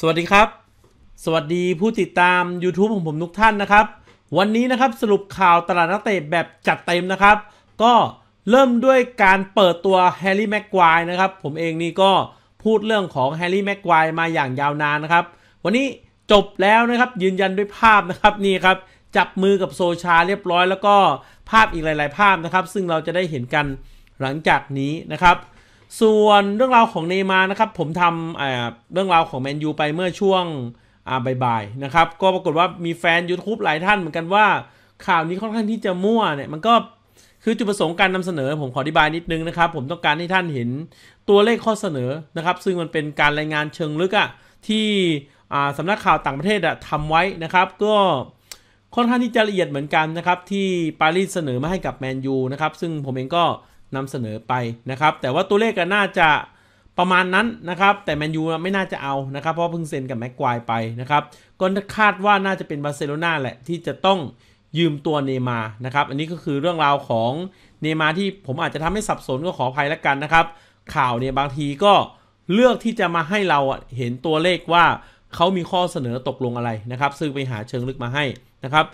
สวัสดีครับ สวัสดีผู้ติดตาม YouTube ของผมทุกท่านนะครับ วันนี้นะครับสรุปข่าวตลาดนักเตะแบบจัดเต็มนะครับ ก็เริ่มด้วยการเปิดตัวแฮร์รี่แม็กควายนะครับผมเองนี่ก็พูดเรื่องของแฮร์รี่แม็กควายมาอย่างยาวนานนะครับ วันนี้จบแล้วนะครับยืนยันด้วยภาพนะครับนี่ครับจับมือกับโซชาเรียบร้อยแล้วก็ภาพอีกหลาย ๆ ภาพนะครับ ซึ่งเราจะได้เห็นกันหลังจากนี้นะครับส่วนเรื่องราวของเนมานะครับผมทำเรื่องราวของแมนยูไปเมื่อช่วงบ่าย ๆ นะครับ ก็ปรากฏว่ามีแฟน YouTube หลายท่านเหมือนกันว่าข่าวนี้ค่อนข้างที่จะมั่วเนี่ยมันก็คือจุดประสงค์การนำเสนอ ผมขออธิบายนิดนึงนะครับ ผมต้องการให้ท่านเห็นตัวเลขข้อเสนอนะครับ ซึ่งมันเป็นการรายงานเชิงลึกอะที่สำนักข่าวต่างประเทศอะทำไว้นะครับ ก็ค่อนข้างที่จะละเอียดเหมือนกันนะครับที่ปารีสเสนอมาให้กับแมนยูนะครับซึ่งผมเองก็นำเสนอไปนะครับ แต่ว่าตัวเลขก็น่าจะประมาณนั้นนะครับ แต่แมนยูไม่น่าจะเอานะครับเพราะเพิ่งเซ็นกับแม็กควายไปนะครับก็คาดว่าน่าจะเป็นบาร์เซโลนาแหละที่จะต้องยืมตัวเนมานะครับ อันนี้ก็คือเรื่องราวของเนมาที่ผมอาจจะทำให้สับสนก็ขออภัยแล้วกันนะครับ ข่าวเนี่ยบางทีก็เลือกที่จะมาให้เราเห็นตัวเลขว่าเขามีข้อเสนอตกลงอะไรนะครับซึ่งไปหาเชิงลึกมาให้นะครับ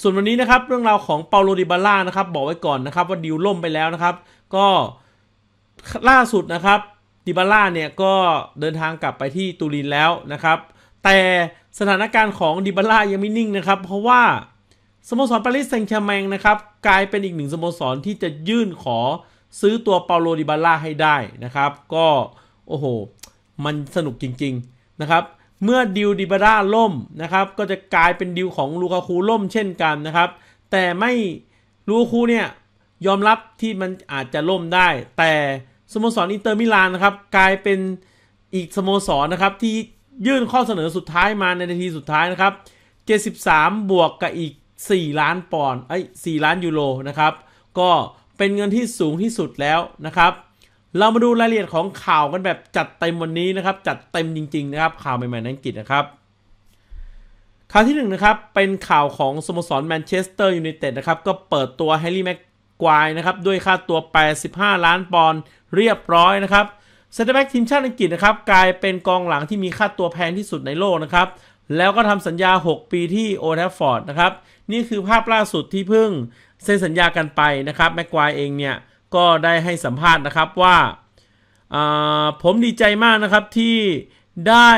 ส่วนวันนี้นะครับเรื่องราวของเปาโลดิบาร่านะครับบอกไว้ก่อนนะครับว่าดิวล่มไปแล้วนะครับก็ล่าสุดนะครับดิบาร่าเนี่ยก็เดินทางกลับไปที่ตูรินแล้วนะครับ แต่สถานการณ์ของดิบาร่ายังไม่นิ่งนะครับ เพราะว่า สโมสรปารีสแซงต์แชร์แมง นะครับ กลายเป็นอีกหนึ่งสโมสรที่จะยื่นขอซื้อตัวเปาโลดิบาร่าให้ได้นะครับ ก็โอ้โห มันสนุกจริงๆนะครับ เมื่อดิวดิบาร่าล่มนะครับ ก็จะกลายเป็นดิวของลูคาคูล่มเช่นกันนะครับ แต่ไม่ลูคาคูเนี่ยยอมรับที่มันอาจจะล่มได้ แต่สโมสรอินเตอร์มิลานนะครับกลายเป็นอีกสโมสรนะครับที่ยื่นข้อเสนอสุดท้ายมาในนาทีสุดท้ายนะครับ73 บวกกับอีก 4 ล้านปอนด์ไอ้4ล้านยูโรนะครับก็เป็นเงินที่สูงที่สุดแล้วนะครับ เรามาดูรายละเอียดของข่าวกันแบบจัดเต็มวันนี้นะครับจัดเต็มจริงๆ นะครับข่าวใหม่ๆในอังกฤษนะครับ ข่าวที่1นนะครับเป็นข่าวของสโมสรแมนเชสเตอร์ยูไนเต็ดนะครับก็เปิดตัวแฮร์รี่แม็กกวายนะครับ ด้วยค่าตัว 85 ล้านปอนด์เรียบร้อยนะครับเซนเตอร์แบ็กทีมชาติอังกฤษนะครับ กลายเป็นกองหลังที่มีค่าตัวแพงที่สุดในโลกนะครับ แล้วก็ทำสัญญา 6 ปีที่โอทัฟฟอร์ดนะครับ นี่คือภาพล่าสุดที่เพิ่งเซ็นสัญญากันไปนะครับ แม็กควายเองเนี่ย ก็ได้ให้สัมภาษณ์นะครับว่าผมดีใจมากนะครับที่ได้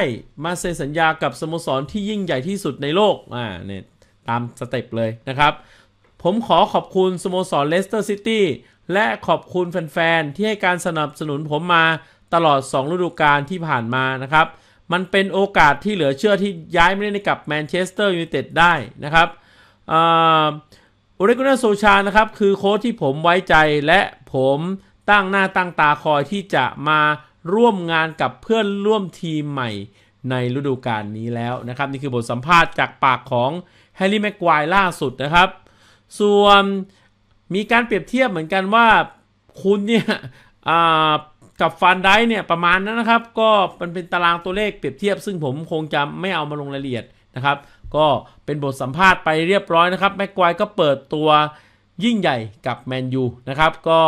มาเซ็นสัญญากับสโมสรที่ยิ่งใหญ่ที่สุดในโลกอ่าเนี่ยตามสเต็ปเลยนะครับผมขอขอบคุณสโมสรเลสเตอร์ซิตี้และขอบคุณแฟนๆที่ให้การสนับสนุนผมมาตลอด 2 ฤดูกาลที่ผ่านมานะครับ มันเป็นโอกาสที่เหลือเชื่อที่ย้ายไม่ได้กับแมนเชสเตอร์ยูไนเต็ดได้นะครับอุริกุนาโซชานะครับ คือโค้ชที่ผมไว้ใจและผมตั้งหน้าตั้งตาคอยที่จะมาร่วมงานกับเพื่อนร่วมทีมใหม่ในฤดูกาลนี้แล้วนะครับ นี่คือบทสัมภาษณ์จากปากของแฮร์รี่แม็กควายล่าสุดนะครับส่วนมีการเปรียบเทียบเหมือนกันว่าคุณเนี่ยกับฟันได้เนี่ยประมาณนั้นนะครับ ก็มันเป็นตารางตัวเลขเปรียบเทียบซึ่งผมคงจะไม่เอามาลงรายละเอียดนะครับ ก็เป็นบทสัมภาษณ์ไปเรียบร้อยนะครับแม็กควายก็เปิดตัวยิ่งใหญ่กับแมนยูนะครับก็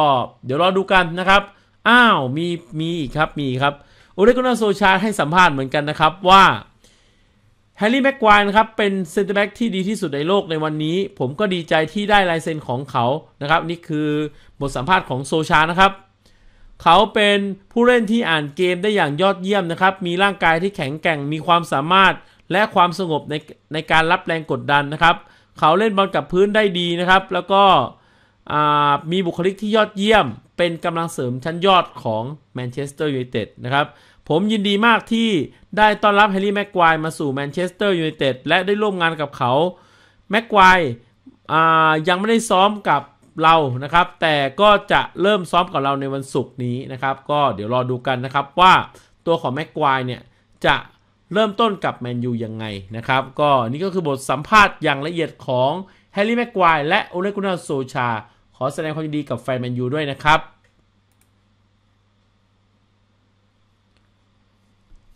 เดี๋ยวรอดูกันนะครับ อ้าวมีมีอีกครับมีครับโอเลกุนาโซชาให้สัมภาษณ์เหมือนกันนะครับว่าแฮร์รี่แม็กควานครับเป็นเซนเตอร์แบ็กที่ดีที่สุดในโลกในวันนี้ ผมก็ดีใจที่ได้ลายเซ็นของเขานะครับ นี่คือบทสัมภาษณ์ของโซชานะครับ เขาเป็นผู้เล่นที่อ่านเกมได้อย่างยอดเยี่ยมนะครับ มีร่างกายที่แข็งแกร่งมีความสามารถและความสงบในในการรับแรงกดดันนะครับ เขาเล่นบอลกับพื้นได้ดีนะครับ แล้วก็มีบุคลิกที่ยอดเยี่ยม เป็นกำลังเสริมชั้นยอดของแมนเชสเตอร์ยูไนเต็ดนะครับผมยินดีมากที่ได้ต้อนรับแฮร์รี่แม็กควายมาสู่แมนเชสเตอร์ยูไนเต็ดและได้ร่วมงานกับเขาแม็กควายยังไม่ได้ซ้อมกับเรานะครับ แต่ก็จะเริ่มซ้อมกับเราในวันศุกร์นี้นะครับก็เดี๋ยวรอดูกันนะครับว่าตัวของแม็กควายเนี่ย จะเริ่มต้นกับแมนยูยังไงนะครับก็นี่ก็คือบทสัมภาษณ์อย่างละเอียดของแฮร์รี่แม็กควายและโอเลกุนาโซชาขอแสดงความยินดีกับแฟนแมนยูด้วยนะครับ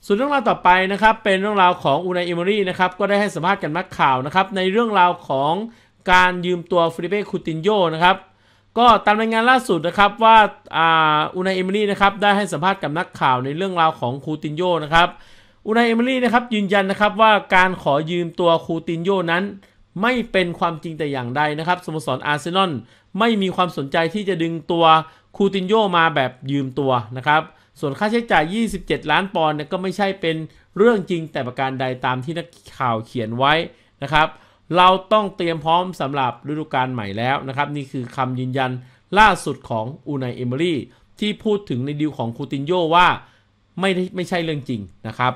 ส่วนเรื่องราวต่อไปนะครับเป็นเรื่องราวของอูนายเอมอรี่นะครับก็ได้ให้สัมภาษณ์กันนักข่าวนะครับในเรื่องราวของการยืมตัวฟริเป้คูตินโยนะครับก็ตามรายงานล่าสุดนะครับว่าอูนายเอมอรี่นะครับได้ให้สัมภาษณ์กับนักข่าวในเรื่องราวของคูตินโยนะครับอูนายเอมอรี่นะครับยืนยันนะครับว่าการขอยืมตัวคูตินโยนั้น ไม่เป็นความจริงแต่อย่างใดนะครับสโมสรอาร์เซนอลไม่มีความสนใจที่จะดึงตัวคูตินโยมาแบบยืมตัวนะครับส่วนค่าใช้จ่าย 27 ล้านปอนด์เนี่ยก็ไม่ใช่เป็นเรื่องจริงแต่ประการใดตามที่นักข่าวเขียนไว้นะครับ เราต้องเตรียมพร้อมสำหรับฤดูกาลใหม่แล้วนะครับนี่คือคำยืนยันล่าสุดของอูนายเอเมรี่ที่พูดถึงในดีลของคูตินโยว่าไม่ไม่ใช่เรื่องจริงนะครับ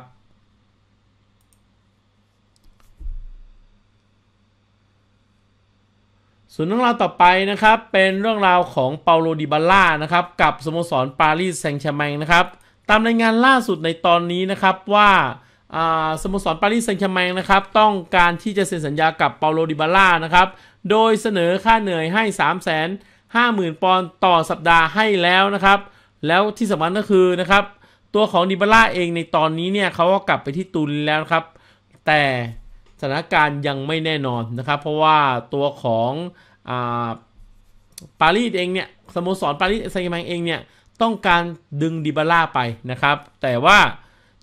ส่วนเรื่องราวต่อไปนะครับเป็นเรื่องราวของเปาโลดิบาล่านะครับกับสโมสรปารีสแซงต์แชแมงนะครับตามรายงานล่าสุดในตอนนี้นะครับว่าสโมสรปารีสแซงต์แชแมงนะครับต้องการที่จะเซ็นสัญญากับเปาโลดิบาล่านะครับโดยเสนอค่าเหนื่อยให้ 3 5 0 0 0 0ปอนด์ต่อสัปดาห์ให้แล้วนะครับแล้วที่สำคัญก็คือนะครับตัวของดิบาล่าเองในตอนนี้เนี่ยเขาก็กลับไปที่ตูลินแล้วครับแต่สถานการณ์ยังไม่แน่นอนนะครับ เพราะว่าตัวของปารีสเองเนี่ยสโมสรปารีสแซงต์แมงเองเนี่ย ต้องการดึงดิบาร่าไปนะครับ แต่ว่า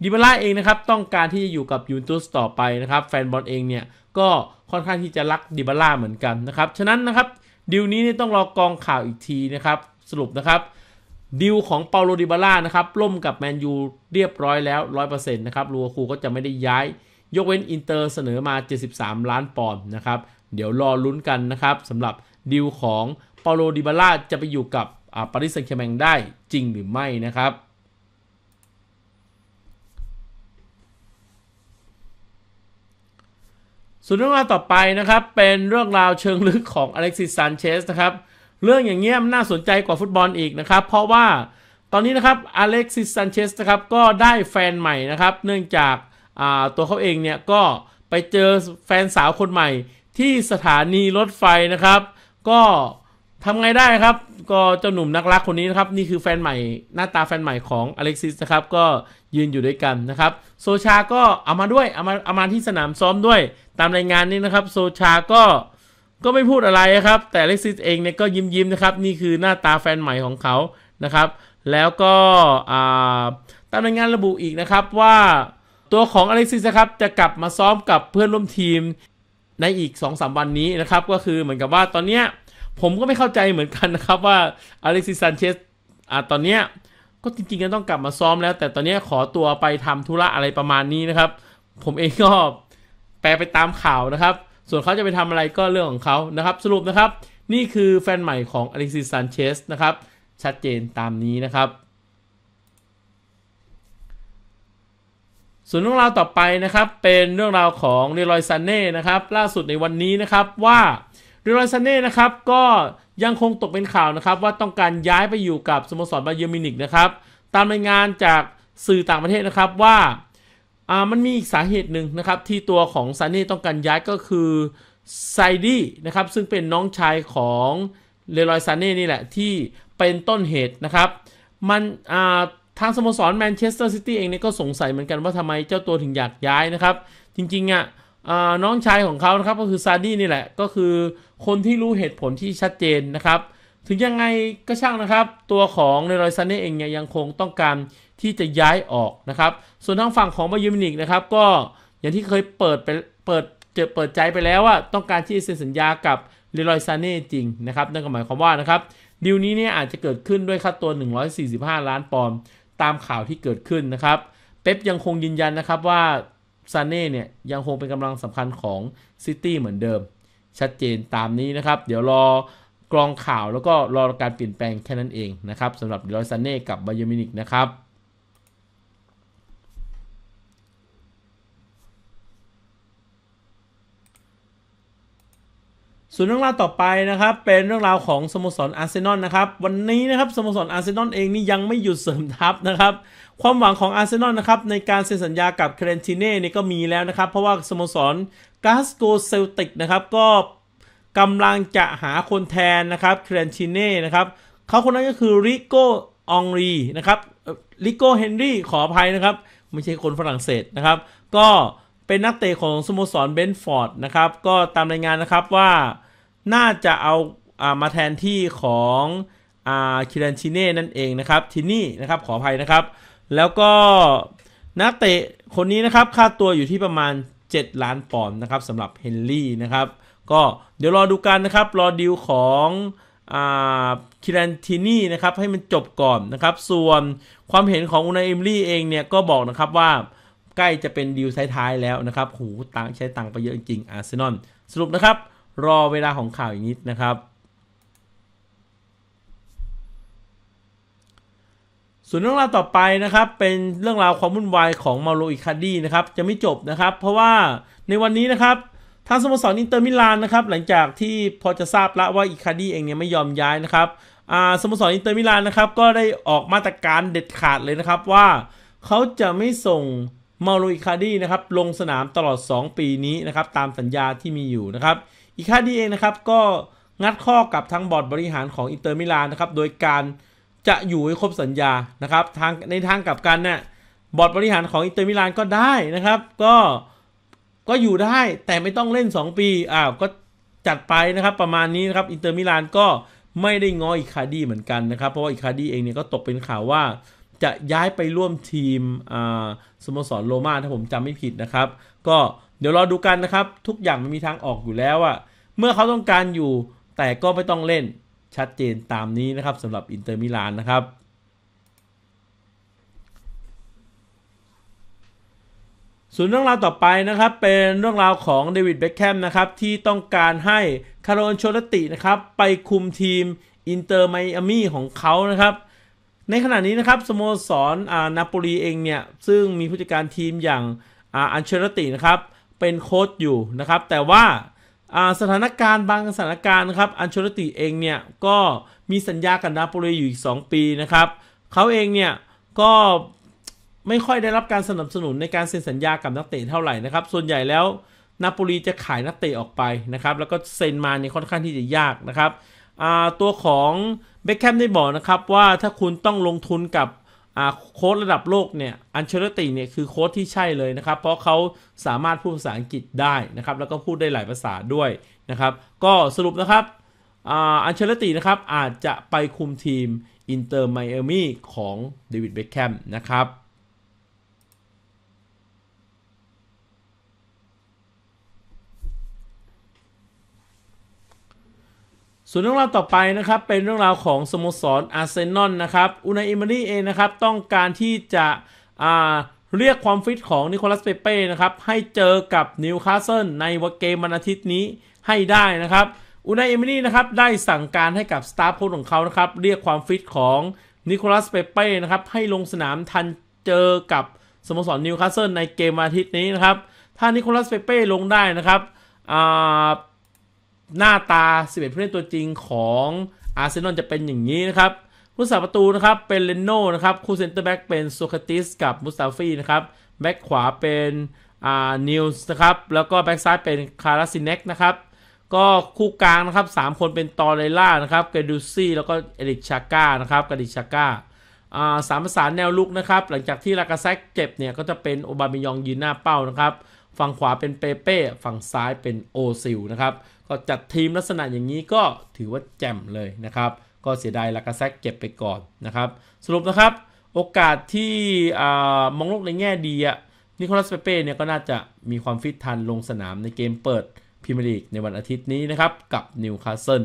ดิบาร่าเองนะครับต้องการที่จะอยู่กับยูนตุสต่อไปนะครับแฟนบอลเองเนี่ย ก็ค่อนข้างที่จะรักดิบาร่าเหมือนกันนะครับฉะนั้นนะครับดิวนี้นี่ต้องรอกองข่าวอีกทีนะครับสรุปนะครับดิวของเปาโลดิบาร่านะครับล่มกับแมนยูเรียบร้อยแล้ว 100%นะครับลัวคูก็จะไม่ได้ย้ายยกเว้นอินเตอร์เสนอมา 73 ล้านปอนด์นะครับ เดี๋ยวรอลุ้นกันนะครับสำหรับดีลของเปาโลดิบาร่าจะไปอยู่กับปารีสแซงต์แชร์แมงได้จริงหรือไม่นะครับส่วนเรื่องราวต่อไปนะครับ เป็นเรื่องราวเชิงลึกของอเล็กซิสซานเชสนะครับเรื่องอย่างเงี้ยมันน่าสนใจกว่าฟุตบอลอีกนะครับ เพราะว่าตอนนี้นะครับอเล็กซิสซานเชสนะครับก็ได้แฟนใหม่นะครับเนื่องจากตัวเขาเองเนี่ยก็ไปเจอแฟนสาวคนใหม่ ที่สถานีรถไฟนะครับ ก็ทำไงได้ครับ ก็เจ้าหนุ่มนักรักคนนี้นะครับนี่คือแฟนใหม่หน้าตาแฟนใหม่ของอเล็กซิสนะครับก็ยืนอยู่ด้วยกันนะครับ โซชา ก็เอามาด้วยเอามาเอามาที่สนามซ้อมด้วยตามรายงานนี้นะครับ โซชาก็ก็ไม่พูดอะไรครับแต่อเล็กซิสเองเนี่ยก็ยิ้มยิ้มนะครับ นี่คือหน้าตาแฟนใหม่ของเขานะครับ แล้วก็ตามรายงานระบุอีกนะครับว่าตัวของอเล็กซิสนะครับ จะกลับมาซ้อมกับเพื่อนร่วมทีมในอีก 2-3 วันนี้นะครับ ก็คือเหมือนกับว่าตอนเนี้ยผมก็ไม่เข้าใจเหมือนกันนะครับว่าอเล็กซิสซานเชสอ่าตอนเนี้ยก็จริงๆก็ต้องกลับมาซ้อมแล้วแต่ตอนนี้ขอตัวไปทำธุระอะไรประมาณนี้นะครับ ผมเองก็แปลไปตามข่าวนะครับ ส่วนเขาจะไปทำอะไรก็เรื่องของเขานะครับ สรุปนะครับ นี่คือแฟนใหม่ของอเล็กซิสซานเชสนะครับชัดเจนตามนี้นะครับส่วนเรื่องราวต่อไปนะครับ เป็นเรื่องราวของเรลอยซันเน่นะครับล่าสุดในวันนี้นะครับว่าเรลอยซันเน่นะครับก็ยังคงตกเป็นข่าวนะครับว่าต้องการย้ายไปอยู่กับสโมสรบาเยอร์มิวนิกนะครับตามรายงานจากสื่อต่างประเทศนะครับว่ามันมีอีกสาเหตุหนึ่งนะครับที่ตัวของซันเน่ต้องการย้ายก็คือไซดี้นะครับซึ่งเป็นน้องชายของเลอยซันเน่นี่แหละ ที่เป็นต้นเหตุนะครับมันอ่าทางสโมสรแมนเชสเตอร์ซิตี้เองเนี่ยก็สงสัยเหมือนกันว่าทำไมเจ้าตัวถึงอยากย้ายนะครับ จริงๆอ่ะน้องชายของเขานะครับก็คือซาดี้นี่แหละก็คือคนที่รู้เหตุผลที่ชัดเจนนะครับ ถึงยังไงก็ช่างนะครับ ตัวของเนรอยซันเน่เองเนี่ยยังคงต้องการที่จะย้ายออกนะครับ ส่วนทางฝั่งของบาเยมินิกนะครับก็อย่างที่เคยเปิดไปเปิดจะเปิดใจไปแล้วว่าต้องการที่จะเซ็นสัญญากับเรอยซาเน่จริงนะครับนั่นก็หมายความว่านะครับดีลนี้เนี่ยอาจจะเกิดขึ้นด้วยค่าตัว145ล้านปอนด์ตามข่าวที่เกิดขึ้นนะครับ เป๊ปยังคงยืนยันนะครับว่าซานเน่เนี่ย ยังคงเป็นกำลังสำคัญของซิตี้เหมือนเดิม ชัดเจนตามนี้นะครับ เดี๋ยวรอกรองข่าวแล้วก็รอการเปลี่ยนแปลงแค่นั้นเองนะครับสำหรับดรอยซานเน่กับบายมินิกนะครับส่วนเรื่องราวต่อไปนะครับเป็นเรื่องราวของสโมสรอาร์เซนอลนะครับวันนี้นะครับสโมสรอาร์เซนอลเองนี่ยังไม่หยุดเสริมทัพนะครับความหวังของอาร์เซนอลนะครับในการเซ็นสัญญากับเคลรนติเน่นี่ก็มีแล้วนะครับ เพราะว่าสโมสรกาสโกเซลติกนะครับก็กำลังจะหาคนแทนนะครับเคลรนติเน่นะครับเขาคนนั้นก็คือริโกองรีนะครับริโกเฮนรี่ขออภัยนะครับไม่ใช่คนฝรั่งเศสนะครับ ก็เป็นนักเตะของสโมสรเบนฟอร์ดนะครับ ก็ตามรายงานนะครับว่าน่าจะเอาอามาแทนที่ของอาคิรันชิเน่นั่นเองนะครับทินี่นะครับขออภัยนะครับ แล้วก็ นักเตะคนนี้นะครับค่าตัวอยู่ที่ประมาณ 7 ล้านปอนด์นะครับสำหรับเฮนรี่นะครับก็เดี๋ยวรอดูกันนะครับ รอดิวของคิรันทินี่นะครับให้มันจบก่อนนะครับส่วนความเห็นของอุนาเอมลี่เองเนี่ยก็บอกนะครับว่าใกล้จะเป็นดีลท้ายๆแล้วนะครับหูตังใช้ตังไปเยอะจริงอาร์เซนอล สรุปนะครับ รอเวลาของข่าวอย่างนี้นะครับ ส่วนเรื่องราวต่อไปนะครับ เป็นเรื่องราวความวุ่นวายของมาโลอิคาดีนะครับ จะไม่จบนะครับ เพราะว่าในวันนี้นะครับ ทางสโมสรอินเตอร์มิลานนะครับ หลังจากที่พอจะทราบละว่าอิคาดีเองเนี่ยไม่ยอมย้ายนะครับสโมสรอินเตอร์มิลานนะครับ ก็ได้ออกมาตรการเด็ดขาดเลยนะครับว่าเขาจะไม่ส่งมาโลอิคาดีนะครับลงสนามตลอด 2 ปีนี้นะครับตามสัญญาที่มีอยู่นะครับอิคาดีเองนะครับก็งัดข้อกับทางบอร์ดบริหารของอินเตอร์มิลานนะครับโดยการจะอยู่ให้ครบสัญญานะครับทางในทางกลับกันเนะ่ยบอร์ดบริหารของอินเตอร์มิลานก็ได้นะครับก็ก็อยู่ได้แต่ไม่ต้องเล่น 2 ปี อ้าวก็จัดไปนะครับ ประมาณนี้นะครับอินเตอร์มิลานก็ไม่ได้งออิคาดีเหมือนกันนะครับเพราะว่าอิคาดีเองเนี่ยก็ตกเป็นข่าวว่าจะย้ายไปร่วมทีมสโมสรโรมาถ้าผมจำไม่ผิดนะครับ ก็เดี๋ยวรอดูกันนะครับ ทุกอย่างมันมีทางออกอยู่แล้วอะเมื่อเขาต้องการอยู่แต่ก็ไม่ต้องเล่นชัดเจนตามนี้นะครับสำหรับอินเตอร์มิลานนะครับส่วนเรื่องราวต่อไปนะครับ เป็นเรื่องราวของเดวิดเบ็คแฮมนะครับ ที่ต้องการให้ คาร์ลอนโชลตินะครับ ไปคุมทีมอินเตอร์ไมอามี่ของเขานะครับในขณะนี้นะครับสโมสรนาโปลีเองเนี่ยซึ่งมีผู้จัดการทีมอย่างอันเชรตินะครับเป็นโค้ชอยู่นะครับ แต่ว่าสถานการณ์บางสถานการณ์นะครับอันเชรติเองเนี่ยก็มีสัญญากับนาโปลีอยู่อีก 2 ปีนะครับ เขาเองเนี่ยก็ไม่ค่อยได้รับการสนับสนุนในการเซ็นสัญญากับนักเตะเท่าไหร่นะครับส่วนใหญ่แล้วนาโปลีจะขายนักเตะออกไปนะครับแล้วก็เซ็นมาเนี่ยค่อนข้างที่จะยากนะครับตัวของเบคแคมได้บอกนะครับว่าถ้าคุณต้องลงทุนกับโค้ดระดับโลกเนี่ยอันเชอร์ติเนี่ยคือโค้ดที่ใช่เลยนะครับ เพราะเขาสามารถพูดภาษาอังกฤษได้นะครับ แล้วก็พูดได้หลายภาษาด้วยนะครับ ก็สรุปนะครับอันเชอร์ตินะครับอาจจะไปคุมทีมอินเตอร์ไมอามี่ของเดวิดเบคแคมนะครับส่วนเรื่องราวต่อไปนะครับเป็นเรื่องราวของสโมสรอาร์เซนอลนะครับอุนาอิมารีเองนะครับต้องการที่จะเรียกความฟิตของนิโคลัสเปเป้นะครับให้เจอกับนิวคาสเซิลในวันเกมวันอาทิตย์นี้ให้ได้นะครับอุนาอิมารีนะครับได้สั่งการให้กับสตาฟโค้ชของเขานะครับ เรียกความฟิตของนิโคลัสเปเป้นะครับให้ลงสนามทันเจอกับสโมสรนิวคาสเซิลในเกมวันอาทิตย์นี้นะครับถ้านิโคลัสเปเป้ลงได้นะครับหน้าตา 11ผู้เล่นตัวจริงของอาร์เซนอลจะเป็นอย่างนี้นะครับผู้สาประตูนะครับ เป็นเลนโน่นะครับ คู่เซนเตอร์แบ็กเป็นโซคาติสกับมุสตาฟีนะครับแบ็กขวาเป็นอ่านิวส์นะครับ แล้วก็แบ็กซ้ายเป็นคาราซินเน็กนะครับ ก็คู่กลางนะครับ 3 คนเป็นตอเรล่านะครับเกดูซี่แล้วก็เอริกชาก้านะครับกาดิชาก้าสามประสานแนวลุกนะครับ หลังจากที่ลากาแซกเจ็บเนี่ยก็จะเป็นโอบามิยองยืนหน้าเป้านะครับฝั่งขวาเป็นเปเป้ฝั่งซ้ายเป็นโอซิลนะครับ็จัดทีมลักษณะอย่างนี้ก็ถือว่าแจ่มเลยนะครับ ก็เสียดายลากาแซกเก็บไปก่อนนะครับ สรุปนะครับ โอกาสที่มองโลกในแง่ดีอะนิโคลัสเปเป้เนี่ยก็น่าจะมีความฟิตทันลงสนามในเกมเปิดพรีเมียร์ลีกในวันอาทิตย์นี้นะครับ กับนิวคาสเซิล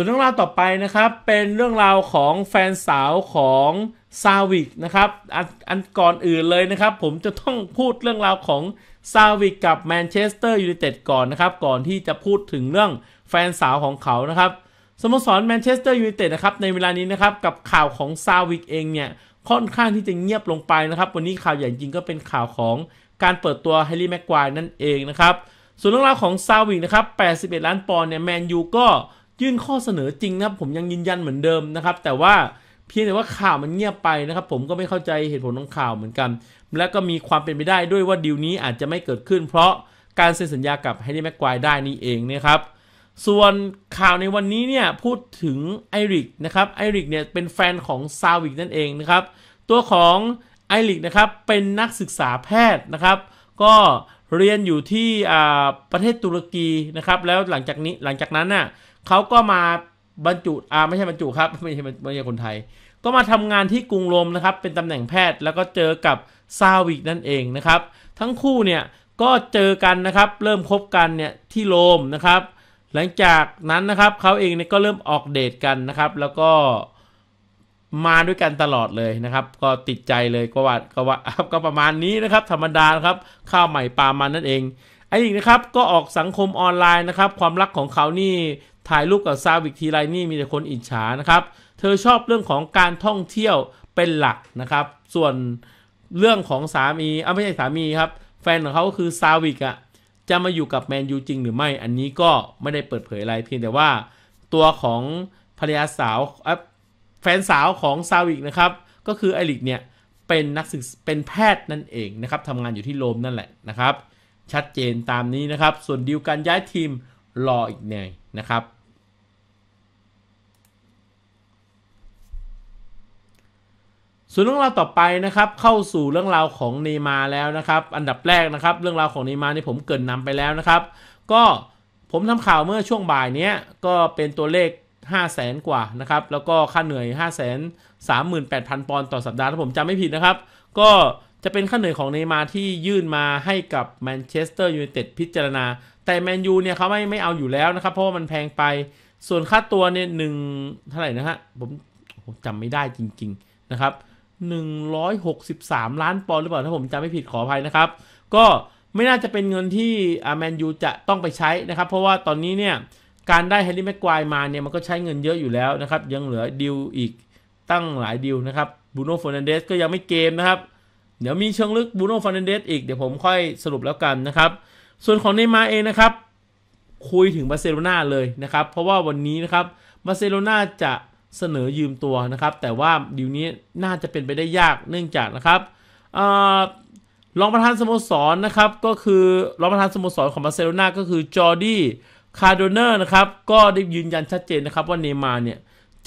ส่วนเรื่องราวต่อไปนะครับ เป็นเรื่องราวของแฟนสาวของซาวิกนะครับอันอันก่อนอื่นเลยนะครับผมจะต้องพูดเรื่องราวของซาวิกกับแมนเชสเตอร์ยูไนเต็ดก่อนนะครับก่อนที่จะพูดถึงเรื่องแฟนสาวของเขานะครับสโมสรแมนเชสเตอร์ยูไนเต็ดนะครับในเวลานี้นะครับกับข่าวของซาวิกเองเนี่ยค่อนข้างที่จะเงียบลงไปนะครับวันนี้ข่าวใหญ่จริงก็เป็นข่าวของการเปิดตัวเฮลี่แม็กควายนั่นเองนะครับส่วนเรื่องราวของซาวิกนะครับ81ล้านปอนด์เนี่ยแมนยูก็ยื่นข้อเสนอจริงนะครับผมยังยืนยันเหมือนเดิมนะครับ แต่ว่าเพียงแต่ว่าข่าวมันเงียบไปนะครับผมก็ไม่เข้าใจเหตุผลของข่าวเหมือนกัน และก็มีความเป็นไปได้ด้วยว่าดีลนี้อาจจะไม่เกิดขึ้นเพราะการเซ็นสัญญากับแฮร์รี่แม็กควายได้นี่เองนะครับ ส่วนข่าวในวันนี้เนี่ยพูดถึงไอริกนะครับไอริกเนี่ยเป็นแฟนของซาวิกนั่นเองนะครับ ตัวของไอริกนะครับเป็นนักศึกษาแพทย์นะครับ ก็เรียนอยู่ที่ประเทศตุรกีนะครับ แล้วหลังจากนี้หลังจากนั้นน่ะเขาก็มาบรรจุอ่าไม่ใช่บรรจุครับไม่ใช่ไม่ใช่คนไทย ก็มาทำงานที่กรุงโรมนะครับ เป็นตำแหน่งแพทย์ แล้วก็เจอกับซาวิกนั่นเองนะครับ ทั้งคู่เนี่ยก็เจอกันนะครับ เริ่มคบกันเนี่ยที่โรมนะครับ หลังจากนั้นนะครับ เขาเองเนี่ยก็เริ่มออกเดทกันนะครับ แล้วก็มาด้วยกันตลอดเลยนะครับ ก็ติดใจเลยกว่าก็ว่าก็ประมาณนี้นะครับ ธรรมดาครับข้าวใหม่ปลามันนั่นเองไอ้อีกนะครับก็ออกสังคมออนไลน์นะครับ ความรักของเขานี่ถ่ายรูปกับซาวิกทีไรนี่มีแต่คนอิจฉานะครับ เธอชอบเรื่องของการท่องเที่ยวเป็นหลักนะครับ ส่วนเรื่องของสามีอ่ะไม่ใช่สามีครับแฟนของเขาก็คือซาวิกอะจะมาอยู่กับแมนยูจริงหรือไม่อันนี้ก็ไม่ได้เปิดเผยอะไรเพียงแต่ว่า ตัวของภรรยาสาวแฟนสาวของซาวิก นะครับ ก็คือไอริกเนี่ยเป็นนักศึกเป็นแพทย์นั่นเองนะครับทำงานอยู่ที่โรมนั่นแหละนะครับ ชัดเจนตามนี้นะครับ ส่วนดีลการย้ายทีมรออีกหน่อยนะครับส่วนเรื่องราวต่อไปนะครับเข้าสู่เรื่องราวของเนมาแล้วนะครับอันดับแรกนะครับ เรื่องราวของเนมานี่ผมเกินนำไปแล้วนะครับก็ผมทำข่าวเมื่อช่วงบ่ายเนี้ยก็เป็นตัวเลข 5 0 0แสนกว่านะครับแล้วก็ค่าเหนื่อย 5 3 8 0 0 0ปอนด์ต่อสัปดาห์ถ้าผมจำไม่ผิดนะครับก็จะเป็นค่าเหนื่อยของเนมาที่ยื่นมาให้กับแมนเชสเตอร์ยูไนเต็ดพิจารณา แต่แมนยูเนี่ยเขาไม่ไม่เอาอยู่แล้วนะครับ เพราะว่ามันแพงไป ส่วนค่าตัวเนี่ยหนึ่งเท่าไหร่นะฮะผมผมจำไม่ได้จริงๆนะครับ163 ล้านปอนด์หรือเปล่าถ้าผมจำไม่ผิดขออภัยนะครับ ก็ไม่น่าจะเป็นเงินที่แมนยูจะต้องไปใช้นะครับ เพราะว่าตอนนี้เนี่ย การได้เฮร์รี่แม็กควายมาเนี่ยมันก็ใช้เงินเยอะอยู่แล้วนะครับ ยังเหลือดิวอีกตั้งหลายดิวนะครับบูโน่ฟอนเดสก็ยังไม่เกมนะครับ เดี๋ยวมีเชิงลึกบูโน่ฟอนเดสอีกเดี๋ยวผมค่อยสรุปแล้วกันนะครับส่วนของเนย์มาเองนะครับคุยถึงบาร์เซโลนาเลยนะครับเพราะว่าวันนี้นะครับบาร์เซโลนาจะเสนอยืมตัวนะครับแต่ว่าดีลนี้น่าจะเป็นไปได้ยากเนื่องจากนะครับรองประธานสโมสรนนะครับ ก็คือรองประธานสโมสรของบาร์เซโลนาก็คือ จอร์ดี้คาร์โดเนอร์นะครับก็ได้ยืนยันชัดเจนนะครับ ว่าเนมาเนี่ย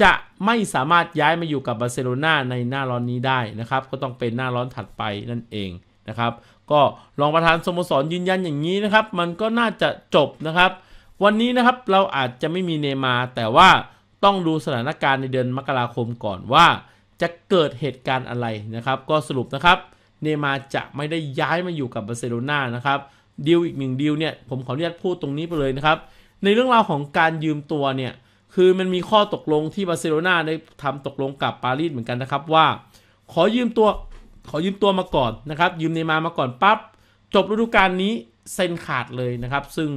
จะไม่สามารถย้ายมาอยู่กับบาร์เซโลนาในหน้าร้อนนี้ได้นะครับ ก็ต้องเป็นหน้าร้อนถัดไปนั่นเองนะครับ ก็รองประธานสโมสรยืนยันอย่างนี้นะครับมันก็น่าจะจบนะครับ วันนี้นะครับเราอาจจะไม่มีเนมาแต่ว่าต้องดูสถานการณ์ในเดือนมกราคมก่อนว่า จะเกิดเหตุการณ์อะไรนะครับ ก็สรุปนะครับเนมาจะไม่ได้ย้ายมาอยู่กับบาร์เซโลนานะครับดีลอีกหนึ่งดีลเนี่ยผมขออนุญาตพูดตรงนี้ไปเลยนะครับ ในเรื่องราวของการยืมตัวเนี่ยคือมันมีข้อตกลงที่บาร์เซโลนาได้ทำตกลงกับปารีสเหมือนกันนะครับว่าขอยืมตัวขอยืมตัวมาก่อนนะครับยืมเนมามาก่อนปับ๊บจบฤดูกาลนี้เซ็นขาดเลยนะครับ ซึ่ง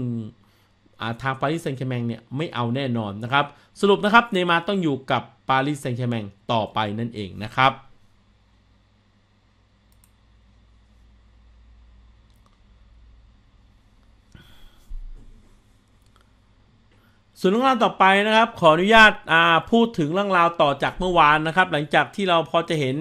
ทางปารีสแซงต์แชร์แมงเนี่ยไม่เอาแน่นอนนะครับ สรุปนะครับเนมาต้องอยู่กับปารีสแซงต์แชร์แมงต่อไปนั่นเองนะครับ ส่วนเรื่องราวต่อไปนะครับ ขออนุญาตพูดถึงเรื่องราวต่อจากเมื่อวานนะครับ หลังจากที่เราพอจะเห็น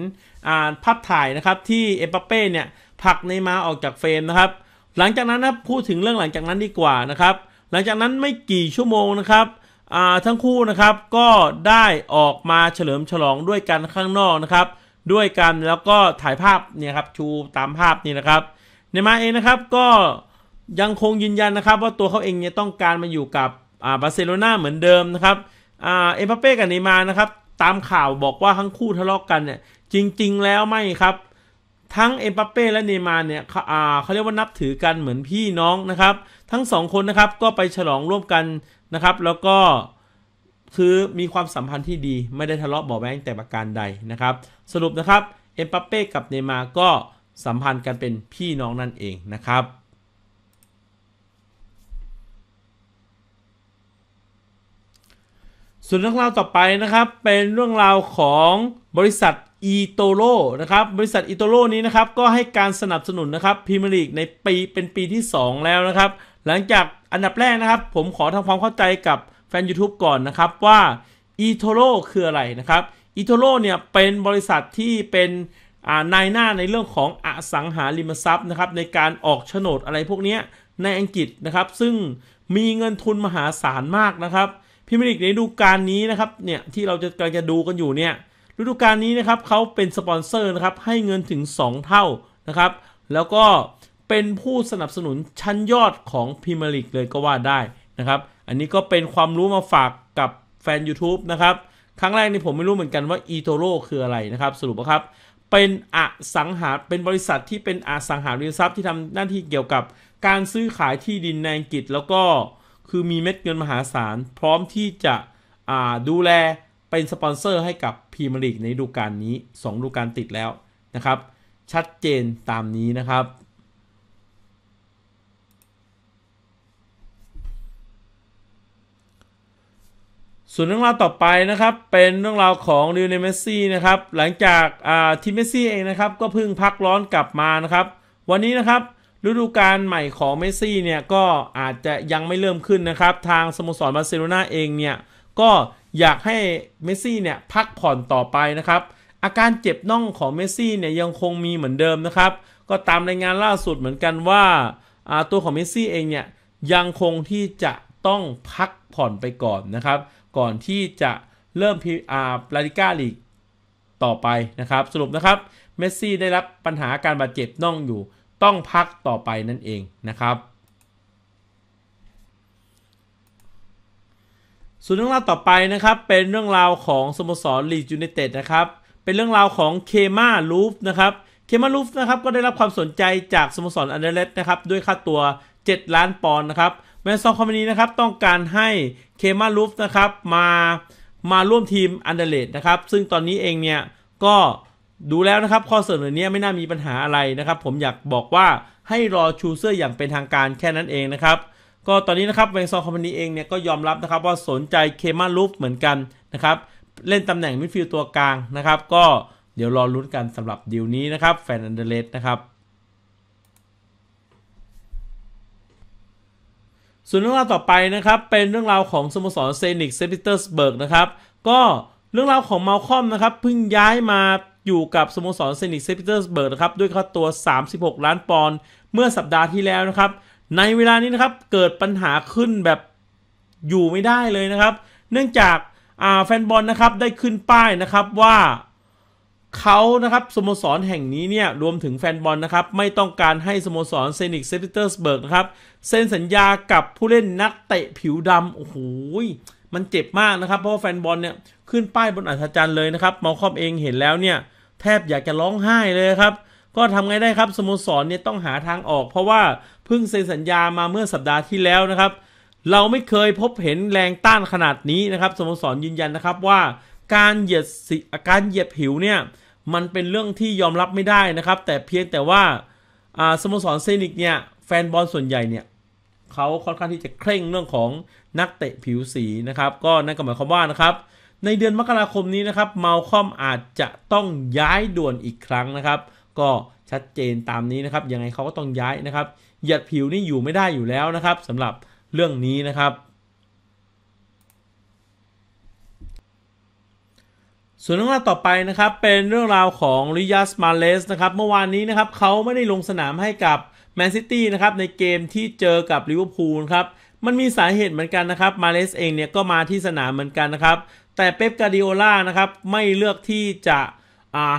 ภาพถ่ายนะครับที่เอปเป้เนี่ยผลักเนมาออกจากเฟรมนะครับ หลังจากนั้นนะพูดถึงเรื่องหลังจากนั้นดีกว่านะครับหลังจากนั้นไม่กี่ชั่วโมงนะครับทั้งคู่นะครับก็ได้ออกมาเฉลิมฉลองด้วยกันข้างนอกนะครับ ด้วยกันแล้วก็ถ่ายภาพเนี่ยครับชูตามภาพนี่นะครับเนมาเองนะครับก็ยังคงยืนยันนะครับว่าตัวเขาเองเนี่ยต้องการมาอยู่กับบาร์เซโลนาเหมือนเดิมนะครับเอ็มบัปเป้กับเนมานะครับ ตามข่าวบอกว่าทั้งคู่ทะเลาะกกันเนี่ยจริงๆแล้วไม่ครับ ทั้งเอ็มบัปเป้และเนมาเนี่ยเขาเรียกว่านับถือกันเหมือนพี่น้องนะครับทั้งสองคนนะครับก็ไปฉลองร่วมกันนะครับ แล้วก็คือมีความสัมพันธ์ที่ดี ไม่ได้ทะเลาะเบาแวงแต่ประการใดนะครับ สรุปนะครับเอ็มปัปเป้กับเนมาก็สัมพันธ์กันเป็นพี่น้องนั่นเองนะครับส่วนเรื่องราวต่อไปนะครับ เป็นเรื่องราวของบริษัทอีโตโรนะครับบริษัทอีโตโรนี้นะครับก็ให้การสนับสนุนนะครับพรีเมียร์ลีกในปีเป็นปีที่ 2 แล้วนะครับหลังจากอันดับแรกนะครับ ผมขอทำความเข้าใจกับแฟน YouTube ก่อนนะครับว่า e t o r o คืออะไรนะครับ e t o r o เนี่ยเป็นบริษัทที่เป็นนายหน้าในเรื่องของอสังหาริมทรัพย์นะครับในการออกโฉนดอะไรพวกนี้ในอังกฤษนะครับ ซึ่งมีเงินทุนมหาศาลมากนะครับ พิมลิกในฤดูกาลนี้นะครับเนี่ยที่เราจะกำลังจะดูกันอยู่เนี่ยฤดูกาลนี้นะครับเขาเป็นสปอนเซอร์นะครับให้เงินถึง 2 เท่านะครับ แล้วก็เป็นผู้สนับสนุนชั้นยอดของพิมลิกเลยก็ว่าได้นะครับ อันนี้ก็เป็นความรู้มาฝากกับแฟน YouTube นะครับ ครั้งแรกนี่ผมไม่รู้เหมือนกันว่าอีโตโรคืออะไรนะครับ สรุปนะครับเป็นอสังหาเป็นบริษัทที่เป็นอสังหาริมทรัพย์ที่ทำหน้าที่เกี่ยวกับการซื้อขายที่ดินในอังกฤษ แล้วก็คือมีเม็ดเงินมหาศาลพร้อมที่จะดูแลเป็นสปอนเซอร์ให้กับพรีเมียร์ลีกในฤดูกาลนี้2ฤดูกาลติดแล้วนะครับ ชัดเจนตามนี้นะครับส่วนเรื่องราวต่อไปนะครับเป็นเรื่องราวของลิวเนเมซี่นะครับหลังจากทีมเมสซี่เองนะครับก็เพิ่งพักร้อนกลับมานะครับ วันนี้นะครับฤดูกาลใหม่ของเมสซี่เนี่ยก็อาจจะยังไม่เริ่มขึ้นนะครับทางสโมสรบาร์เซโลนาเองเนี่ยก็อยากให้เมสซี่เนี่ยพักผ่อนต่อไปนะครับอาการเจ็บน่องของเมสซี่เนี่ยยังคงมีเหมือนเดิมนะครับก็ตามรายงานล่าสุดเหมือนกันว่า ตัวของเมสซี่เองเนี่ยยังคงที่จะต้องพักผ่อนไปก่อนนะครับก่อนที่จะเริ่มพร r ลาติก้าลีกต่อไปนะครับ สรุปนะครับเมสซี่ได้รับปัญหาการบาดเจ็บน่องอยู่ ต้องพักต่อไปนั่นเองนะครับ ส่วนเรื่องราวต่อไปนะครับเป็นเรื่องราวของสโมสรลีดยูไนเต็ดนะครับเป็นเรื่องราวของเคมาลูฟนะครับเคมาลูฟนะครับก็ได้รับความสนใจจากสโมสรอันเดเลสนะครับ ด้วยค่าตัว 7 ล้านปอนด์นะครับแมนซองคอมมานีนะครับต้องการให้เคมาลูฟนะครับมามาร่วมทีมอันเดเลตนะครับซึ่งตอนนี้เองเนี่ยก็ดูแล้วนะครับข้อเสนอเนี้ยไม่น่ามีปัญหาอะไรนะครับ ผมอยากบอกว่าให้รอชูเซอร์อย่างเป็นทางการแค่นั้นเองนะครับก็ตอนนี้นะครับแมนซองคอมมานีเองเนี่ยก็ยอมรับนะครับว่าสนใจเคมาลูฟเหมือนกันนะครับเล่นตำแหน่งมิดฟิลด์ตัวกลางนะครับก็เดี๋ยวรอลุ้นกันสำหรับดีลนี้นะครับแฟนอันเดเลตนะครับส่วนเรื่องราวต่อไปนะครับเป็นเรื่องราวของสโมสรเซนิกเซนต์ปีเตอร์สเบิร์กนะครับก็เรื่องราวของเมาคอมนะครับเพิ่งย้ายมาอยู่กับสโมสรเซนิกเซนต์ปีเตอร์สเบิร์กนะครับด้วยค่าตัว 36 ล้านปอนด์เมื่อสัปดาห์ที่แล้วนะครับ ในเวลานี้นะครับเกิดปัญหาขึ้นแบบอยู่ไม่ได้เลยนะครับ เนื่องจากแฟนบอลนะครับได้ขึ้นป้ายนะครับว่าเขานะครับสโมสรแห่งนี้เนี่ยรวมถึงแฟนบอลนะครับไม่ต้องการให้สโมสรเซนิกเซนิเตอร์สเบิร์กนะครับเซ็นสัญญากับผู้เล่นนักเตะผิวดำโอ้โหมันเจ็บมากนะครับ เพราะแฟนบอลเนี่ยขึ้นป้ายบนอัศจรรย์เลยนะครับมอลคอมเองเห็นแล้วเนี่ยแทบอยากจะร้องไห้เลยครับก็ทำไงได้ครับสโมสรเนี่ยต้องหาทางออก เพราะว่าเพิ่งเซ็นสัญญามาเมื่อสัปดาห์ที่แล้วนะครับ เราไม่เคยพบเห็นแรงต้านขนาดนี้นะครับสโมสรยืนยันนะครับว่าการเหยียดสิการเหยียดผิวเนี่ยมันเป็นเรื่องที่ยอมรับไม่ได้นะครับ แต่เพียง แต่ว่าสโมสรเซนิกเนี่ยแฟนบอลส่วนใหญ่เนี่ยเขาค่อนข้างที่จะเคร่งเรื่องของนักเตะผิวสีนะครับ ก็นั่นก็หมายความว่านะครับ ในเดือนมกราคมนี้นะครับ เมาคอมอาจจะต้องย้ายด่วนอีกครั้งนะครับ ก็ชัดเจนตามนี้นะครับยังไงเขาก็ต้องย้ายนะครับหยัดผิวนี่อยู่ไม่ได้อยู่แล้วนะครับ สำหรับเรื่องนี้นะครับส่วนเรื่องราวต่อไปนะครับเป็นเรื่องราวของริยาสมาเลสนะครับเมื่อวานนี้นะครับเขาไม่ได้ลงสนามให้กับแมนซิตี้นะครับในเกมที่เจอกับลิเวอร์พูลครับมันมีสาเหตุเหมือนกันนะครับมาเลสเองเนี่ยก็มาที่สนามเหมือนกันนะครับแต่เป๊ปกาดิโอล่านะครับไม่เลือกที่จะ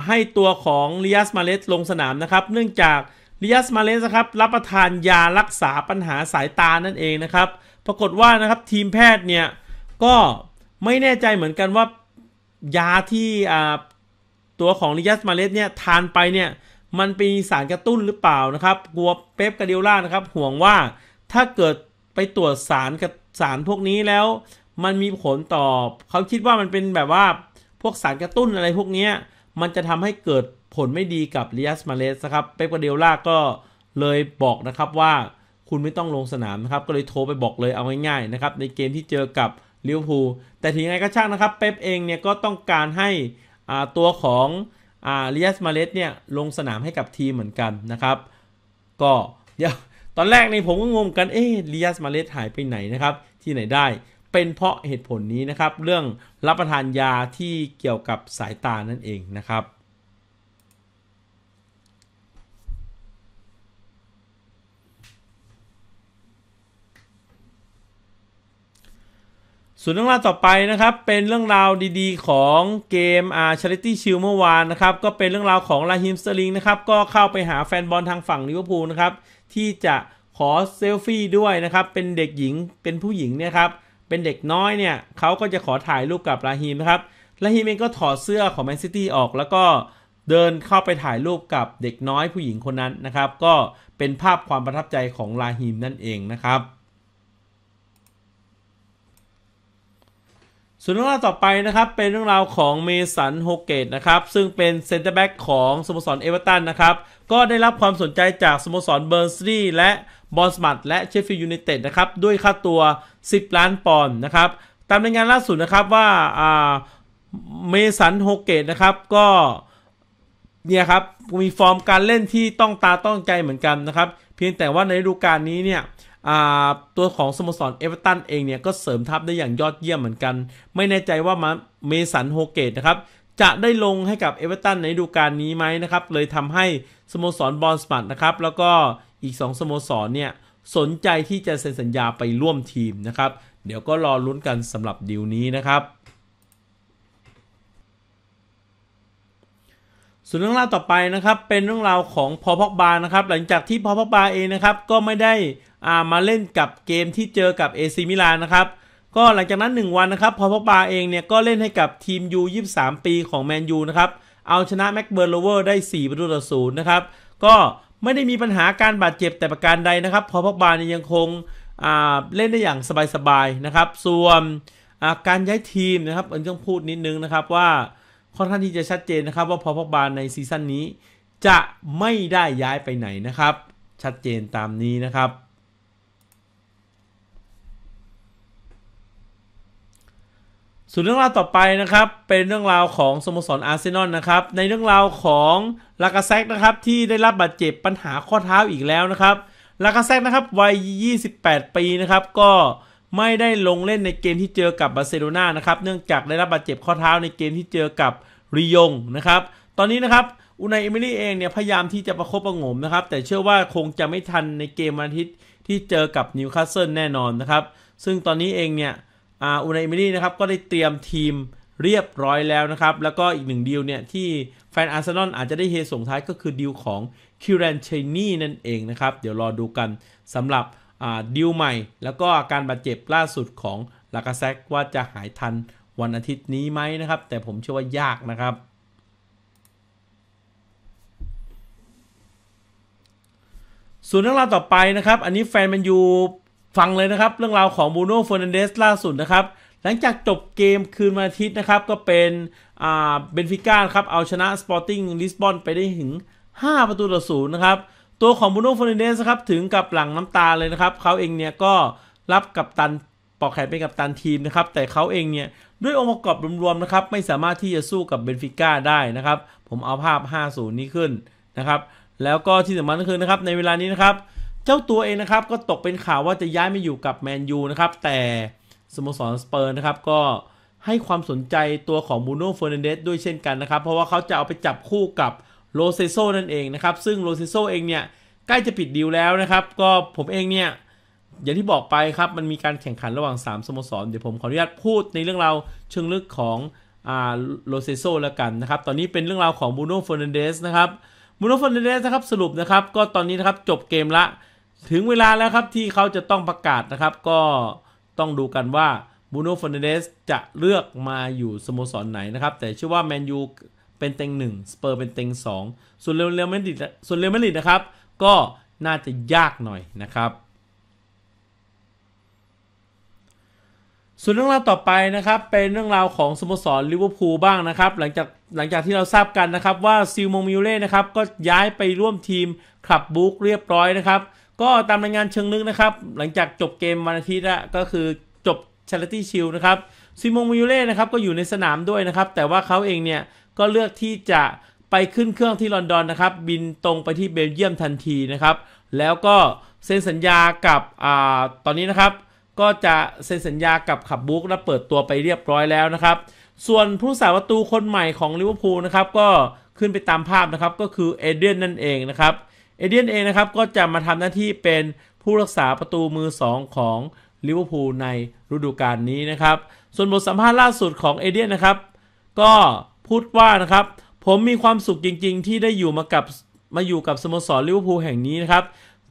ให้ตัวของริยาสมาเลสลงสนามนะครับเนื่องจากริยาสมาเลสครับรับประทานยารักษาปัญหาสายตานั่นเองนะครับปรากฏว่านะครับทีมแพทย์เนี่ยก็ไม่แน่ใจเหมือนกันว่ายาที่ตัวของลิยัสมาเลสเนี่ยทานไปเนี่ยมันเป็นสารกระตุ้นหรือเปล่านะครับกลัวเป๊ปกาเดียล่านะครับ ห่วงว่าถ้าเกิดไปตรวจสารกับสารพวกนี้แล้ว มันมีผลตอบเขาคิดว่ามันเป็นแบบว่าพวกสารกระตุ้นอะไรพวกนี้มันจะทำให้เกิดผลไม่ดีกับลิยัสมาเลสครับเป๊ปกาเดียล่าก็เลยบอกนะครับว่าคุณไม่ต้องลงสนามนะครับก็เลยโทรไปบอกเลยเอาง่ายๆนะครับในเกมที่เจอกับลิเวอร์พูลแต่ถึงยังไงก็ช่างนะครับ เป๊ปเองเนี่ยก็ต้องการให้ตัวของอาิอัสมาเลสเนี่ยลงสนามให้กับทีมเหมือนกันนะครับก็เดี๋ยวตอนแรกในผมก็งงกันเอ๊ลิอัสมาเลสหายไปไหนนะครับที่ไหนได้เป็นเพราะเหตุผลนี้นะครับ เรื่องรับประทานยาที่เกี่ยวกับสายตานั่นเองนะครับส่วนเรื่องราวต่อไปนะครับเป็นเรื่องราวดีๆ ของเกมอาชาริตี้ชิลเมื่อวานนะครับก็เป็นเรื่องราวของลาฮิมสเตอร์ลิงนะครับก็เข้าไปหาแฟนบอลทางฝั่งลิเวอร์พูลนะครับที่จะขอเซลฟี่ด้วยนะครับเป็นเด็กหญิงเป็นผู้หญิงเนี่ยครับเป็นเด็กน้อยเนี่ยเขาก็จะขอถ่ายรูปกับลาฮิมนะครับลาฮิมเองก็ถอดเสื้อของแมนซิตี้ออกแล้วก็เดินเข้าไปถ่ายรูปกับเด็กน้อยผู้หญิงคนนั้นนะครับก็เป็นภาพความประทับใจของลาฮิมนั่นเองนะครับส่วนเรื่องราวต่อไปนะครับเป็นเรื่องราวของเมสันโฮเกตนะครับ ซึ่งเป็นเซนเตอร์แบ็กของสโมสรเอเวอร์ตันนะครับ ก็ได้รับความสนใจจากสโมสรเบอร์ซี่ีและบอลสมัตและเชฟฟี่ยูไนเต็ดนะครับ ด้วยค่าตัว 10 ล้านปอนด์นะครับ ตามรายงานล่าสุดนะครับว่าเมสันโฮเกตนะครับก็เนี่ยครับมีฟอร์มการเล่นที่ต้องตาต้องใจเหมือนกันนะครับ เพียงแต่ว่าในฤดูกาลนี้เนี่ยตัวของสโมสรเอเวอเรตันเองเนี่ยก็เสริมทัพได้อย่างยอดเยี่ยมเหมือนกัน ไม่แน่ใจว่ามาเมสันโฮเกตนะครับ จะได้ลงให้กับเอเวอเรตันในฤดูกาลนี้ไหมนะครับ เลยทำให้สโมสรบอลสรัตนะครับ แล้วก็อีก 2สโมสรเนี่ยสนใจที่จะเซ็นสัญญาไปร่วมทีมนะครับ เดี๋ยวก็รอลุ้นกันสำหรับดีลนี้นะครับส่วนเรื่องราวต่อไปนะครับเป็นเรื่องราวของพอพอกบานะครับ หลังจากที่พอพอกบาเองนะครับก็ไม่ได้อ่ามาเล่นกับเกมที่เจอกับเอซิมิลานะครับก็หลังจากนั้น 1 วันนะครับพอพอกบาเองเนี่ยก็เล่นให้กับทีมยู23 ปีของแมนยูนะครับเอาชนะแม็กเบิร์โลเวอร์ได้ 4 ประตูต่อศูนย์นะครับก็ไม่ได้มีปัญหาการบาดเจ็บแต่ประการใดนะครับพอพอกบาเนี่ยยังคงเล่นได้อย่างสบายๆนะครับส่วนการย้ายทีมนะครับเอิญต้องพูดนิดนึงนะครับว่าค่อนข้างที่จะชัดเจนนะครับว่าพอพกบาในซีซั่นนี้จะไม่ได้ย้ายไปไหนนะครับ ชัดเจนตามนี้นะครับส่วนเรื่องราวต่อไปนะครับ เป็นเรื่องราวของสโมสรอาร์เซนอลนะครับในเรื่องราวของลากาแซกนะครับที่ได้รับบาดเจ็บปัญหาข้อเท้าอีกแล้วนะครับลากาแซกนะครับวัย 28 ปีนะครับ ก็ไม่ได้ลงเล่นในเกมที่เจอกับบาร์เซโลนานะครับเนื่องจากได้รับบาดเจ็บข้อเท้าในเกมที่เจอกับริยงนะครับ ตอนนี้นะครับอุนายเอมิลี่เองเนี่ยพยายามที่จะประคบประงมนะครับแต่เชื่อว่าคงจะไม่ทันในเกมวันอาทิตย์ที่เจอกับนิวคาสเซิลแน่นอนนะครับซึ่งตอนนี้เองเนี่ยอุนายเอมิลี่นะครับก็ได้เตรียมทีมเรียบร้อยแล้วนะครับแล้วก็อีกหนึ่งดีลเนี่ยที่แฟนอาร์เซนอลอาจจะได้เฮส่งท้ายก็คือดีลของคิรันเชนี่นั่นเองนะครับเดี๋ยวรอดูกันสำหรับดิวใหม่ แล้วก็การบาดเจ็บล่าสุดของลากาแซกว่าจะหายทันวันอาทิตย์นี้ไหมนะครับ แต่ผมเชื่อว่ายากนะครับส่วนเรื่องราวต่อไปนะครับ อันนี้แฟนมันยูฟังเลยนะครับเรื่องราวของบูโน่เฟอร์นันเดสล่าสุดนะครับ หลังจากจบเกมคืนวันอาทิตย์นะครับ ก็เป็นเบนฟิก้าครับ เอาชนะสปอร์ติ้งลิสบอนไปได้ถึง 5 ประตูต่อศูนย์นะครับตัวของบูโน่ฟอนเดสครับถึงกับหลังน้ำตาเลยนะครับเขาเองเนี่ยก็รับกับตันปอกแขนเป็นกับตันทีมนะครับ แต่เขาเองเนี่ยด้วยองค์ประกอบรวมๆนะครับ ไม่สามารถที่จะสู้กับเบนฟิก้าได้นะครับ ผมเอาภาพ 50 นี้ขึ้นนะครับ แล้วก็ที่สำคัญก็คือนะครับในเวลานี้นะครับ เจ้าตัวเองนะครับ ก็ตกเป็นข่าวว่าจะย้ายมาอยู่กับแมนยูนะครับแต่สโมสรสเปอร์นะครับก็ให้ความสนใจตัวของบูโน่เฟอร์นันเดสด้วยเช่นกันนะครับ เพราะว่าเขาจะเอาไปจับคู่กับโลเซโซนั่นเองนะครับซึ่งโลเซโซเองเนี่ยใกล้จะปิดดีลแล้วนะครับก็ผมเองเนี่ยอย่างที่บอกไปครับมันมีการแข่งขันระหว่าง 3สโมสรเดี๋ยวผมขออนุญาตพูดในเรื่องราวเชิงลึกของโลเซโซแล้วกันนะครับตอนนี้เป็นเรื่องราวของบูโน่ฟอร์นันเดสนะครับบูโน่ฟอร์นันเดสนะครับสรุปนะครับ ก็ตอนนี้นะครับจบเกมละถึงเวลาแล้วครับที่เขาจะต้องประกาศนะครับก็ต้องดูกันว่าบูโน่ฟอร์นันเดสจะเลือกมาอยู่สโมสรไหนนะครับแต่เชื่อว่าแมนยูเป็นเต็งหนึ่งสเปอร์เป็นเต็งสองส่วนเรอัลมาดริดส่วนเรอัลมาดริดนะครับก็น่าจะยากหน่อยนะครับ ส่วนเรื่องราวต่อไปนะครับเป็นเรื่องราวของสโมสรลิเวอร์พูลบ้างนะครับหลังจากหลังจากที่เราทราบกันนะครับว่าซิลมงมิวเล่นะครับก็ย้ายไปร่วมทีมคลับบุ๊กเรียบร้อยนะครับ ก็ตามรายงานเชิงลึกนะครับหลังจากจบเกมวันอาทิตย์ก็คือจบชาร์ลตี้ชิลนะครับซิมงมิวเล่นะครับก็อยู่ในสนามด้วยนะครับ แต่ว่าเขาเองเนี่ยก็เลือกที่จะไปขึ้นเครื่องที่ลอนดอนนะครับ บินตรงไปที่เบลเยียมทันทีนะครับ แล้วก็เซ็นสัญญากับอตอนนี้นะครับ ก็จะเซ็นสัญญากับขับบุ๊กและเปิดตัวไปเรียบร้อยแล้วนะครับ ส่วนผู้สาประตูคนใหม่ของลิเวอร์พูลนะครับก็ขึ้นไปตามภาพนะครับก็คือเอเดียนนั่นเองนะครับเอเดียนเองนะครับก็จะมาทำหน้าที่เป็นผู้รักษาประตูมือ 2 ของลิเวอร์พูลในฤดูกาลนี้นะครับ ส่วนบทสัมภาษณ์ล่าสุดของเอเดียนนะครับ ก็พูดว่านะครับผมมีความสุขจริงๆที่ได้อยู่มากับมาอยู่กับสโมสรลิเวอร์พูลแห่งนี้นะครับ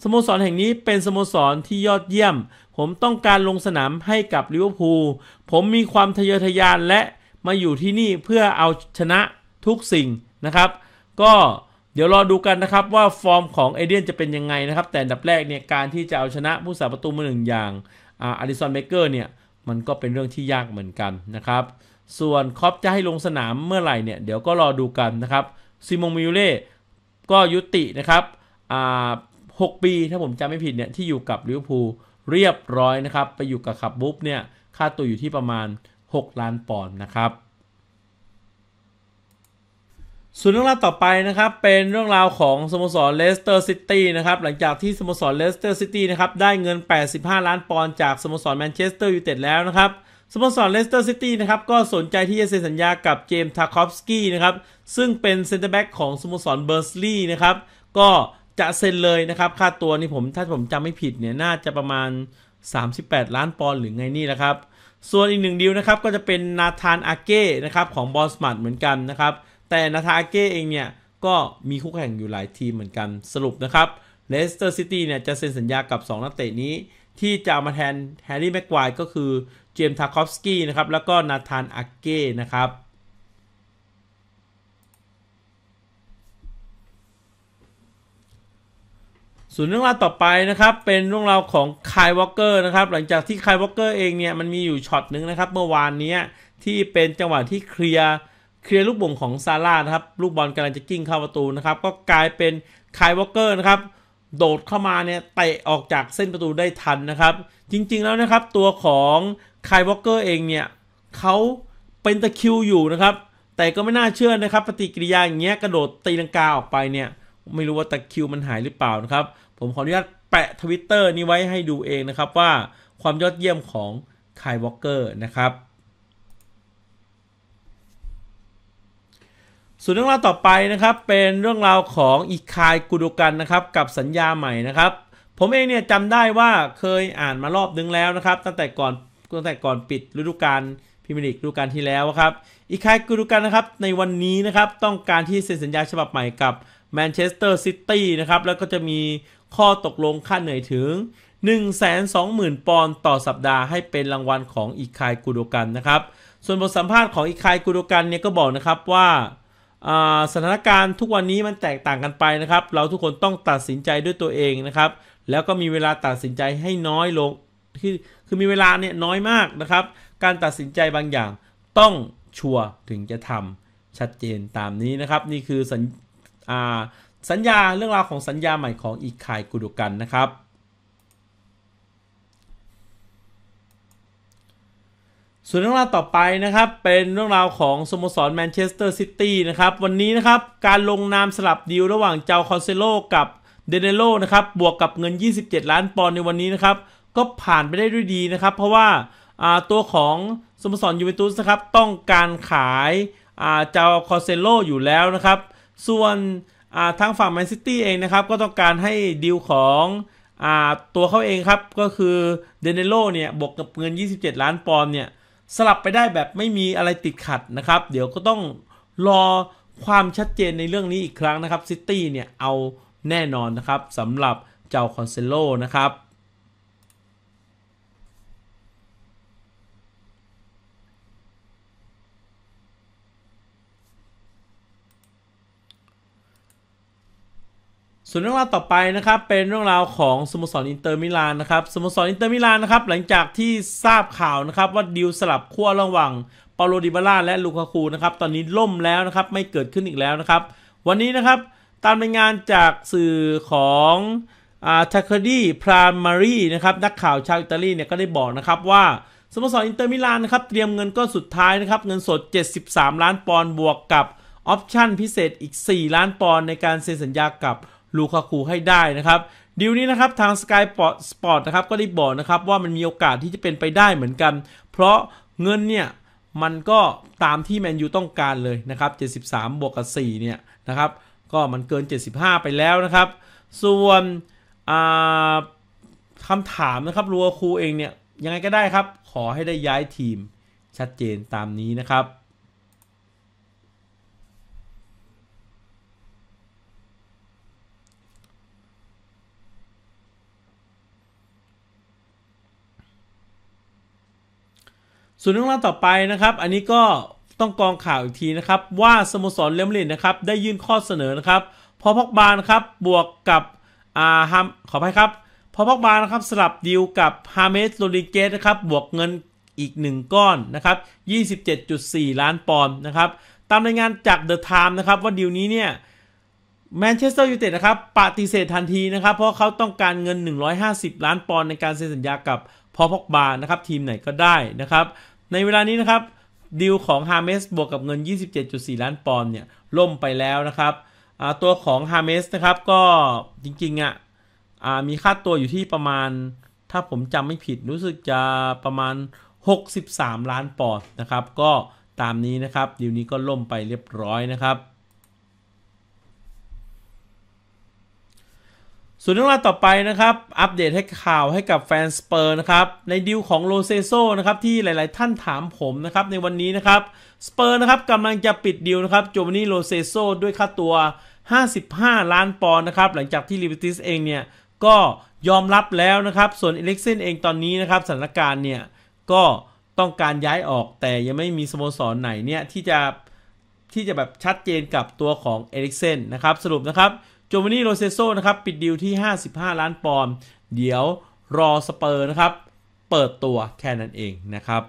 สโมสรแห่งนี้เป็นสโมสรที่ยอดเยี่ยม ผมต้องการลงสนามให้กับลิเวอร์พูลผมมีความทะเยอทะยานและมาอยู่ที่นี่เพื่อเอาชนะทุกสิ่งนะครับ ก็เดี๋ยวรอดูกันนะครับว่าฟอร์มของเอเดียนจะเป็นยังไงนะครับแต่ดับแรกเนี่ยการที่จะเอาชนะผู้สาประตูมือหนึ่งอย่างอาริสันเบเกอร์เนี่ย มันก็เป็นเรื่องที่ยากเหมือนกันนะครับส่วนคอปจะให้ลงสนามเมื่อไหร่เนี่ย เดี๋ยวก็รอดูกันนะครับ ซิมงมิวเล่ก็ยุตินะครับ อ่าหกปี ถ้าผมจำไม่ผิดเนี่ย ที่อยู่กับลิเวอร์พูลเรียบร้อยนะครับ ไปอยู่กับขับบุ๊บเนี่ย ค่าตัวอยู่ที่ประมาณ 6 ล้านปอนด์นะครับส่วนเรื่องราวต่อไปนะครับเป็นเรื่องราวของสโมสรเลสเตอร์ซิตี้นะครับ หลังจากที่สโมสรเลสเตอร์ซิตี้นะครับได้เงิน 85 ล้านปอนด์จากสโมสรแมนเชสเตอร์ยูไนเต็ดแล้วนะครับสโมสรเลสเตอร์ซิตี้นะครับก็สนใจที่จะเซ็นสัญญากับเจมส์ทาคอฟสกี้นะครับ ซึ่งเป็นเซนเตอร์แบ็กของสโมสรเบอร์สลีย์นะครับ ก็จะเซ็นเลยนะครับ ค่าตัวนี่ผมถ้าผมจำไม่ผิดเนี่ย น่าจะประมาณ 38 ล้านปอนด์หรือไงนี่แหละครับ ส่วนอีกหนึ่งดีลนะครับ ก็จะเป็นนาธานอาเก้นะครับ ของบอสมัดเหมือนกันนะครับ แต่นาธานอาเก้เองเนี่ย ก็มีคู่แข่งอยู่หลายทีมเหมือนกันสรุปนะครับเลสเตอร์ซิตี้เนี่ยจะเซ็นสัญญากับ2นักเตะนี้ ที่จะมาแทนแฮร์รี่แม็กควายก็คือเจมทาคอฟสกี้นะครับ แล้วก็นาธานอาเก้นะครับ ส่วนเรื่องราวต่อไปนะครับเป็นเรื่องราวของคายวอลเกอร์นะครับ หลังจากที่คายวอลเกอร์เองเนี่ย มันมีอยู่ช็อตหนึ่งนะครับ เมื่อวานนี้ที่เป็นจังหวะที่เคลียร์ เคลียร์ลูกบ่งของซาร่านะครับ ลูกบอลกำลังจะกิ้งเข้าประตูนะครับ ก็กลายเป็นคายวอลเกอร์นะครับโดดเข้ามาเนี่ยเตะออกจากเส้นประตูได้ทันนะครับ จริงๆแล้วนะครับตัวของคายวอลเกอร์เองเนี่ยเขาเป็นตะคิวอยู่นะครับ แต่ก็ไม่น่าเชื่อนะครับปฏิกิริยาอย่างเงี้ยกระโดดตีลังกาออกไปเนี่ย ไม่รู้ว่าตะคิวมันหายหรือเปล่านะครับ ผมขออนุญาตแปะทวิตเตอร์นี้ไว้ให้ดูเองนะครับว่าความยอดเยี่ยมของคายวอลเกอร์นะครับส่วนเรื่องราวต่อไปนะครับเป็นเรื่องราวของอิคายกุดูกันนะครับกับสัญญาใหม่นะครับ ผมเองเนี่ยจำได้ว่าเคยอ่านมารอบนึงแล้วนะครับ ตั้งแต่ก่อนตั้งแต่ก่อนปิดฤดูกาลพิมลิกฤดูกาลที่แล้วครับอีคายกุดูกันนะครับในวันนี้นะครับต้องการที่เซ็นสัญญาฉบับใหม่กับแมนเชสเตอร์ซิตี้นะครับ แล้วก็จะมีข้อตกลงค่าเหนื่อยถึง 120,000ปอนด์ต่อสัปดาห์ให้เป็นรางวัลของอีคายกุดูกันนะครับ ส่วนบทสัมภาษณ์ของอีคายกุดูกันเนี่ยก็บอกนะครับว่าสถานการณ์ทุกวันนี้มันแตกต่างกันไปนะครับ เราทุกคนต้องตัดสินใจด้วยตัวเองนะครับ แล้วก็มีเวลาตัดสินใจให้น้อยลง คือคือมีเวลาเนี่ยน้อยมากนะครับ การตัดสินใจบางอย่างต้องชัวร์ถึงจะทำชัดเจนตามนี้นะครับ นี่คือสัญสญญาเรื่องราวของสัญญาใหม่ของอีกคายกุดุกันนะครับส่วนเรื่องราวต่อไปนะครับเป็นเรื่องราวของสโมสรแมนเชสเตอร์ซิตี้นะครับวันนี้นะครับการลงนามสลับดีลระหว่างเจ้าคอนเซโลกับเดเนโลนะครับบวกกับเงิน 27 ล้านปอนด์ในวันนี้นะครับก็ผ่านไปได้ด้วยดีนะครับเพราะว่าตัวของสโมสรยูเวนตุสนะครับต้องการขายเจ้าคอนเซโลอยู่แล้วนะครับส่วนทางฝั่งแมนซิตี้เองนะครับก็ต้องการให้ดีลของตัวเขาเองครับก็คือเดเนโลเนี่ยบวกกับเงิน 27 ล้านปอนด์เนี่ยสลับไปได้แบบไม่มีอะไรติดขัดนะครับ เดี๋ยวก็ต้องรอความชัดเจนในเรื่องนี้อีกครั้งนะครับซิตี้เนี่ยเอาแน่นอนนะครับสำหรับเจ้าคอนเซโลนะครับส่วนเรื่องราวต่อไปนะครับเป็นเรื่องราวของสโมสรอินเตอร์มิลานนะครับสโมสรอินเตอร์มิลานนะครับหลังจากที่ทราบข่าวนะครับว่าดิวสลับขั้วระหว่างเปาโลดิบาร่าและลูคาคูนะครับตอนนี้ล่มแล้วนะครับไม่เกิดขึ้นอีกแล้วนะครับวันนี้นะครับตามรายงานจากสื่อของอาทัคดีพรามมารีนะครับนักข่าวชาวอิตาลีเนี่ยก็ได้บอกนะครับว่าสโมสรอินเตอร์มิลานนะครับเตรียมเงินก้อนสุดท้ายนะครับเงินสด 73 ล้านปอนด์บวกกับออปชั่นพิเศษอีก4 ล้านปอนด์ในการเซ็นสัญญากับลูคาคูให้ได้นะครับ ดีลนี้นะครับทาง Sky Sport นะครับก็ได้บอกนะครับ ว่ามันมีโอกาสที่จะเป็นไปได้เหมือนกัน เพราะเงินเนี่ย มันก็ตามที่แมนยูต้องการเลยนะครับ 73 บวกกับ 4 เนี่ยนะครับ ก็มันเกิน 75 ไปแล้วนะครับ ส่วนคำถามนะครับูัวคูเองเนี่ย ยังไงก็ได้ครับ ขอให้ได้ย้ายทีมชัดเจนตามนี้นะครับส่วนเรื่องราวต่อไปนะครับ อันนี้ก็ต้องกองข่าวอีกทีนะครับ ว่าสโมสรเลมลินนะครับได้ยื่นข้อเสนอนะครับ พอพอกบานครับบวกกับอาฮัมขออภัยครับ พอพอกบานนะครับสลับดีลกับฮาเมสโรดิเกสนะครับบวกเงินอีก 1 ก้อนนะครับ27.4 ล้านปอนด์นะครับ ตามรายงานจากเดอะไทม์นะครับว่าดีลนี้เนี่ยแมนเชสเตอร์ยูไนเต็ดนะครับปฏิเสธทันทีนะครับ เพราะเขาต้องการเงิน 150 ล้านปอนด์ในการเซ็นสัญญากับพอพอกบานะครับทีมไหนก็ได้นะครับในเวลานี้นะครับดิวของฮาเมสบวกกับเงิน 27.4 ล้านปอนด์เนี่ยล่มไปแล้วนะครับ ตัวของฮาเมสนะครับก็จริงๆอะ่ะมีค่าตัวอยู่ที่ประมาณ ถ้าผมจำไม่ผิดรู้สึกจะประมาณ 63 ล้านปอนด์นะครับ ก็ตามนี้นะครับดิวนี้ก็ล่มไปเรียบร้อยนะครับส่วนเรื่องราวต่อไปนะครับ อัปเดตให้ข่าวให้กับแฟนสเปอร์นะครับ ในดิวของโลเซโซนะครับที่หลาย ๆท่านถามผมนะครับในวันนี้นะครับ สเปอร์นะครับกำลังจะปิดดิวนะครับโจมานี่โลเซโซด้วยค่าตัว 55 ล้านปอนด์นะครับหลังจากที่ลิเวอร์ติสเองเนี่ยก็ยอมรับแล้วนะครับ ส่วนเอเล็กเซนเองตอนนี้นะครับสถานการณ์เนี่ยก็ต้องการย้ายออกแต่ยังไม่มีสโมสรไหนเนี่ยที่จะที่จะแบบชัดเจนกับตัวของเอลิกเซนนะครับสรุปนะครับจวานี่โรเซโซนะครับ ปิดดีลที่ 55 ล้านปอนด์เดี๋ยวรอสเปอร์นะครับ เปิดตัวแค่นั้นเองนะครับ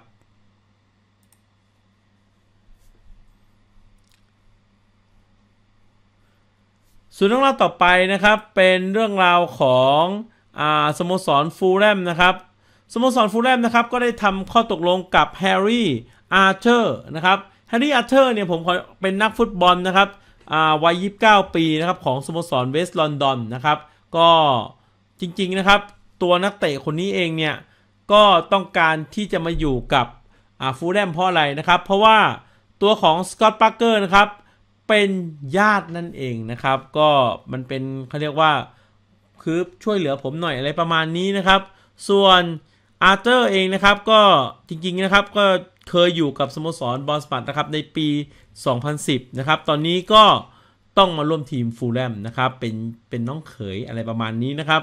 ส่วนเรื่องราวต่อไปนะครับเป็นเรื่องราวของอสโมสรฟูลแลมนะครับสโมสรฟูลแลมนะครับก็ได้ทำข้อตกลงกับแฮร์รี่อาร์เธอร์นะครับแฮร์รี่อาร์เธอร์เนี่ยผมขอเป็นนักฟุตบอลนะครับวัย 29 ปีนะครับของสโมสรเวสต์ลอนดอนนะครับก็จริงๆนะครับ ตัวนักเตะคนนี้เองเนี่ยก็ต้องการที่จะมาอยู่กับฟูลแลมเพราะอะไรนะครับเพราะว่าตัวของสกอตต์ปาร์เกอร์นะครับเป็นญาตินั่นเองนะครับ ก็มันเป็นเขาเรียกว่า คือช่วยเหลือผมหน่อยอะไรประมาณนี้นะครับส่วนอาร์เตอร์เองนะครับก็จริงๆนะครับก็เคยอยู่กับสโมสรบอลสปาร์ตนะครับในปี 2010 นะครับ ตอนนี้ก็ต้องมาร่วมทีมฟูลแลมนะครับเป็นเป็นน้องเขยอะไรประมาณนี้นะครับ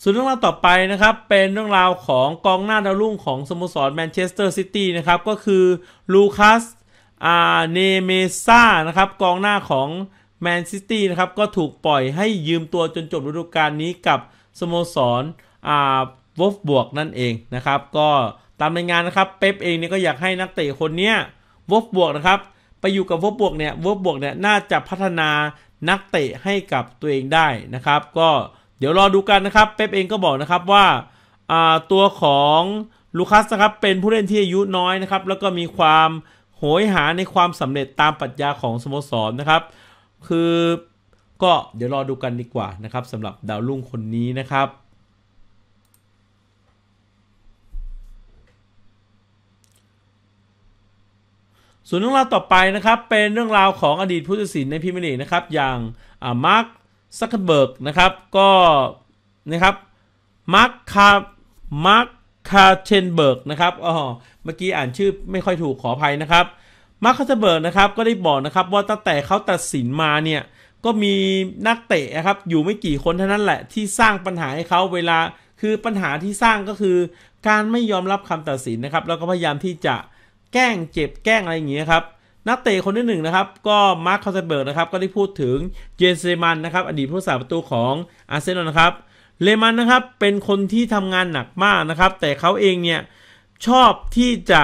ส่วนเรื่องราวต่อไปนะครับเป็นเรื่องราวของกองหน้าดาวรุ่งของสโมสรแมนเชสเตอร์ซิตี้นะครับก็คือลูคัสอาเนเมซ่านะครับกองหน้าของแมนซิตี้นะครับก็ถูกปล่อยให้ยืมตัวจนจบฤดูกาลนี้กับสโมสรอ่าวบฟบวกนั่นเองนะครับ ก็ตามรายงานนะครับ เป๊ปเองเนี่ยก็อยากให้นักเตะคนเนี้ยวบฟบวกนะครับไปอยู่กับวบฟบวกเนี่ย วบฟบวกเนี่ยน่าจะพัฒนานักเตะให้กับตัวเองได้นะครับ ก็เดี๋ยวรอดูกันนะครับ เป๊ปเองก็บอกนะครับว่า ตัวของลูคัสนะครับ เป็นผู้เล่นที่อายุน้อยนะครับ แล้วก็มีความโหยหาในความสำเร็จตามปรัชญาของสโมสรนะครับ คือก็เดี๋ยวรอดูกันดีกว่านะครับสำหรับดาวรุ่งคนนี้นะครับส่วนเรื่องราวต่อไปนะครับเป็นเรื่องราวของอดีตผู้ตัดสินในพรีเมียร์ลีกนะครับ อย่างมาร์คซักเคเบิร์กนะครับ ก็นะครับมาร์คคามาร์คคาเชนเบิร์กนะครับอ๋อเมื่อกี้อ่านชื่อไม่ค่อยถูกขออภัยนะครับมาร์คคาเชนเบิร์กนะครับก็ได้บอกนะครับว่าตั้งแต่เขาตัดสินมาเนี่ยก็มีนักเตะนะครับอยู่ไม่กี่คนเท่านั้นแหละที่สร้างปัญหาให้เขาเวลาคือปัญหาที่สร้างก็คือการไม่ยอมรับคำตัดสินนะครับแล้วก็พยายามที่จะแกล้งเจ็บแกล้งอะไรอย่างเงี้ยครับ นักเตะคนที่หนึ่งนะครับก็มาร์คคาเซเบิร์กนะครับ ก็ได้พูดถึงเจนเซมันนะครับ อดีตผู้สาประตูของอาร์เซนอลนะครับเลมันนะครับเป็นคนที่ทำงานหนักมากนะครับ แต่เขาเองเนี่ยชอบที่จะ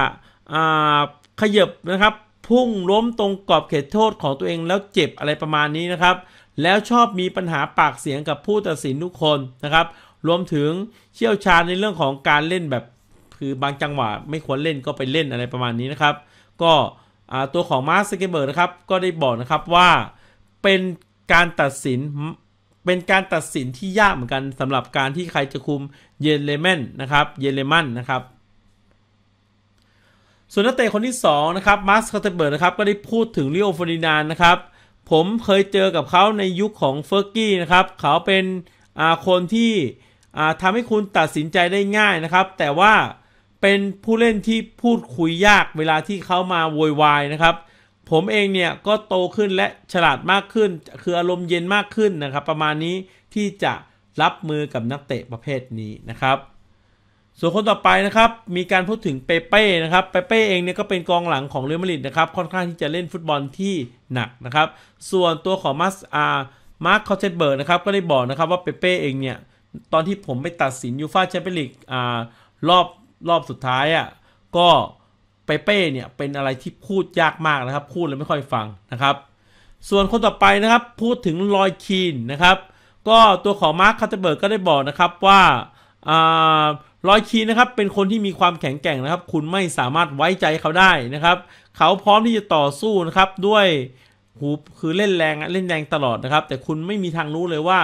ขยับนะครับ พุ่งล้มตรงกรอบเขตโทษของตัวเองแล้วเจ็บอะไรประมาณนี้นะครับแล้วชอบมีปัญหาปากเสียงกับผู้ตัดสินทุกคนนะครับรวมถึงเชี่ยวชาญในเรื่องของการเล่นแบบคือบางจังหวะไม่ควรเล่นก็ไปเล่นอะไรประมาณนี้นะครับ ก็ตัวของมาร์คซกเกเบิร์กนะครับก็ได้บอกนะครับว่าเป็นการตัดสินเป็นการตัดสินที่ยากเหมือนกันสำหรับการที่ใครจะคุมเยนเลเมนนะครับเยนเลมันนะครับ ส่วนนักเตะคนที่2นะครับมาร์คคเกเบิร์ดนะครับ ก็ได้พูดถึงลิโอฟอรินานนะครับ ผมเคยเจอกับเขาในยุคของเฟอร์กี้นะครับเขาเป็นคนที่ทำให้คุณตัดสินใจได้ง่ายนะครับ แต่ว่าเป็นผู้เล่นที่พูดคุยยากเวลาที่เขามาโวยวายนะครับ ผมเองเนี่ยก็โตขึ้นและฉลาดมากขึ้น คืออารมณ์เย็นมากขึ้นนะครับ ประมาณนี้ที่จะรับมือกับนักเตะประเภทนี้นะครับ ส่วนคนต่อไปนะครับ มีการพูดถึงเปเป้นะครับเปเป้เองเนี่ยก็เป็นกองหลังของเรอัลมาดริดนะครับค่อนข้างที่จะเล่นฟุตบอลที่หนักนะครับ ส่วนตัวของมาสอามาร์คคอเซนเบิร์กนะครับก็ได้บอกนะครับว่าเปเป้เองเนี่ยตอนที่ผมไปตัดสินยูฟาแชมเปี้ยนลีกอ่ารอบรอบสุดท้ายอะ่ะก็เปเป้เนี่ยเป็นอะไรที่พูดยากมากนะครับ พูดแล้วไม่ค่อยฟังนะครับ ส่วนคนต่อไปนะครับ พูดถึงลอยคีนนะครับก็ตัวของมาร์คคาเตเบิร์กก็ได้บอกนะครับว่า ลอยคีนนะครับเป็นคนที่มีความแข็งแกร่งนะครับ คุณไม่สามารถไว้ใจเขาได้นะครับ เขาพร้อมที่จะต่อสู้นะครับด้วยหูคือเล่นแรงเล่นแรงตลอดนะครับ แต่คุณไม่มีทางรู้เลยว่า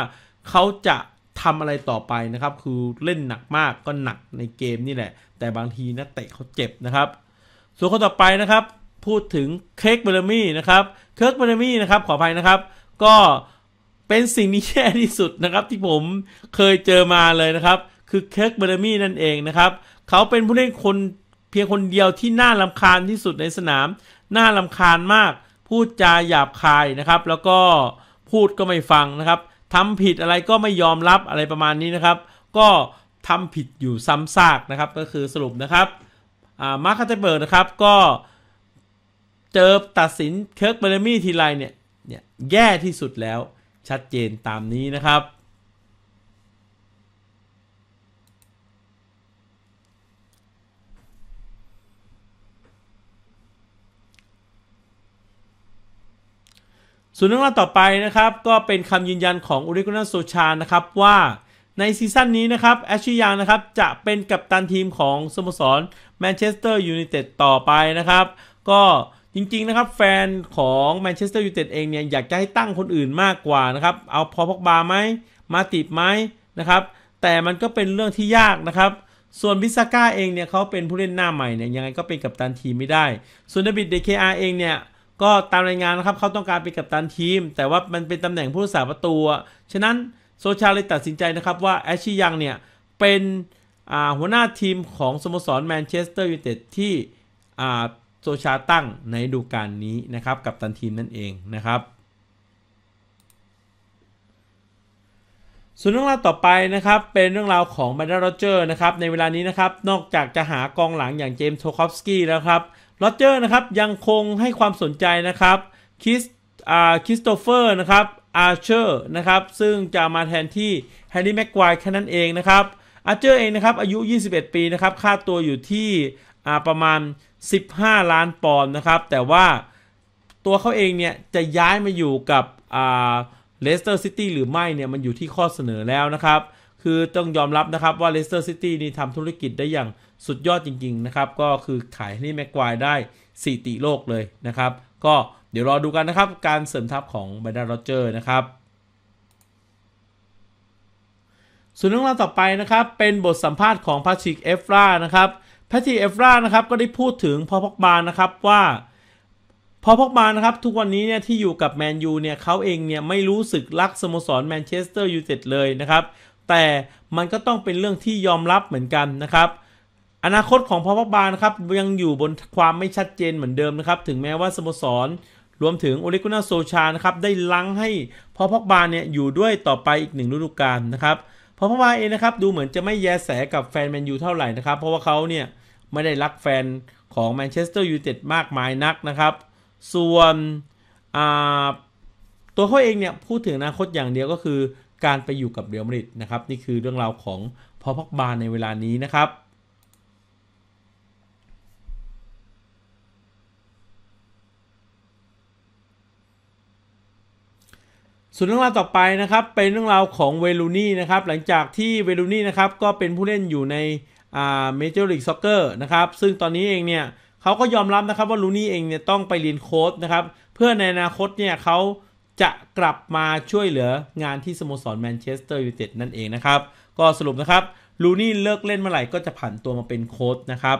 เขาจะทำอะไรต่อไปนะครับ คือเล่นหนักมากก็หนักในเกมนี่แหละ แต่บางทีนักเตะเขาเจ็บนะครับ ส่วนคนต่อไปนะครับ พูดถึงเคิร์กเบลมี่นะครับ เคิร์กเบลมี่นะครับขออภัยนะครับ ก็เป็นสิ่งที่แย่ที่สุดนะครับ ที่ผมเคยเจอมาเลยนะครับ คือเคิร์กเบลมี่นั่นเองนะครับ เขาเป็นผู้เล่นคนเพียงคนเดียวที่น่าลำคาญที่สุดในสนาม น่าลำคาญมาก พูดจาหยาบคายนะครับ แล้วก็พูดก็ไม่ฟังนะครับทำผิดอะไรก็ไม่ยอมรับอะไรประมาณนี้นะครับ ก็ทำผิดอยู่ซ้ำซากนะครับ ก็คือสรุปนะครับมาร์คคาเตเบิร์กนะครับ ก็เจอตัดสินเคิร์กเบลมี่ทีไรเนี่ยเนี่ย แย่ที่สุดแล้วชัดเจนตามนี้นะครับส่วนเรื่องราวต่อไปนะครับก็เป็นคำยืนยันของอุริกุนันโซชานะครับว่าในซีซั่นนี้นะครับแอชชียงนะครับจะเป็นกัปตันทีมของสโมสรแมนเชสเตอร์ยูไนเต็ดต่อไปนะครับ ก็จริงๆนะครับ แฟนของแมนเชสเตอร์ยูไนเต็ดเองเนี่ยอยากจะให้ตั้งคนอื่นมากกว่านะครับเอาพอพกบาไหมมาติดไหมนะครับแต่มันก็เป็นเรื่องที่ยากนะครับส่วนบิสก้าเองเนี่ยเขาเป็นผู้เล่นหน้าใหม่เนี่ยยังไงก็เป็นกัปตันทีมไม่ได้ ส่วนเดบิดเดเคอาเองเนี่ยก็ตามรายงานนะครับเขาต้องการเป็นกัปตันทีม แต่ว่ามันเป็นตำแหน่งผู้รักษาประตู ฉะนั้นโซชาเลยตัดสินใจนะครับว่าแอชชี่ยังเนี่ย เป็นหัวหน้าทีมของสโมสรแมนเชสเตอร์ยูไนเต็ดที่โซชาตั้งในดูการนี้นะครับกับตันทีมนั่นเองนะครับส่วนเรื่องราวต่อไปนะครับ เป็นเรื่องราวของแบรนด์โรเจอร์นะครับ ในเวลานี้นะครับ นอกจากจะหากองหลังอย่างเจมส์โทคอฟสกี้แล้วครับโรเจอร์นะครับ ยังคงให้ความสนใจนะครับคิสอ่าคิสโตเฟอร์นะครับอาร์เชอร์นะครับ ซึ่งจะมาแทนที่แฮร์รี่แม็กควายแค่นั้นเองนะครับอาร์เชอร์เองนะครับ อายุ 21 ปีนะครับ ค่าตัวอยู่ที่ อ่าประมาณ 15 ล้านปอนด์นะครับ แต่ว่าตัวเขาเองเนี่ยจะย้ายมาอยู่กับอ่าเลสเตอร์ซิตี้หรือไม่เนี่ยมันอยู่ที่ข้อเสนอแล้วนะครับ คือต้องยอมรับนะครับว่าเลสเตอร์ซิตี้นี่ทำธุรกิจได้อย่างสุดยอดจริงๆนะครับก็คือขายนี่แม็กควายได้ส4ติโลกเลยนะครับ ก็เดี๋ยวรอดูกันนะครับการเสริมทัพของไบรอันโรเจอร์นะครับส่วนเรื่องราวต่อไปนะครับเป็นบทสัมภาษณ์ของพาชิกเอฟรานะครับพาชิกเอฟรานะครับก็ได้พูดถึงพอพกบานนะครับว่าพอพกบานะครับ ทุกวันนี้เนี่ยที่อยู่กับแมนยูเนี่ยเขาเองเนี่ยไม่รู้สึกรักสโมสรแมนเชสเตอร์ยูไนเต็ดเลยนะครับ แต่มันก็ต้องเป็นเรื่องที่ยอมรับเหมือนกันนะครับ อนาคตของพอพกบานะครับยังอยู่บนความไม่ชัดเจนเหมือนเดิมนะครับถึงแม้ว่าสโมสรรวมถึงโอลิกุนาโซชานะครับได้ลังให้พอพกบาเนี่ยอยู่ด้วยต่อไปอีกหนึ่งฤดูกาลนะครับพอพกบาเองนะครับ ดูเหมือนจะไม่แยแสกับแฟนแมนยูเท่าไหร่นะครับ เพราะว่าเขาเนี่ยไม่ได้รักแฟนของแมนเชสเตอร์ยูไนเต็ดมากมายนักนะครับส่วนตัวเขาเองเนี่ยพูดถึงอนาคตอย่างเดียวก็คือการไปอยู่กับเรียลมาริดนะครับ นี่คือเรื่องราวของพอพักบาในเวลานี้นะครับ ส่วนเรื่องราวต่อไปนะครับเป็นเรื่องราวของเวลูนี่นะครับหลังจากที่เวลูนี่นะครับก็เป็นผู้เล่นอยู่ในเมเจอร์ลีกซ็อกเกอร์นะครับซึ่งตอนนี้เองเนี่ยเขาก็ยอมรับนะครับว่าลูนี่เองเนี่ยต้องไปเรียนโค้ดนะครับเพื่อในอนาคตเนี่ยเขาจะกลับมาช่วยเหลืองานที่สโมสรแมนเชสเตอร์ยูไนเต็ดนั่นเองนะครับ ก็สรุปนะครับลูนี่เลิกเล่นเมื่อไหร่ก็จะผันตัวมาเป็นโค้ดนะครับ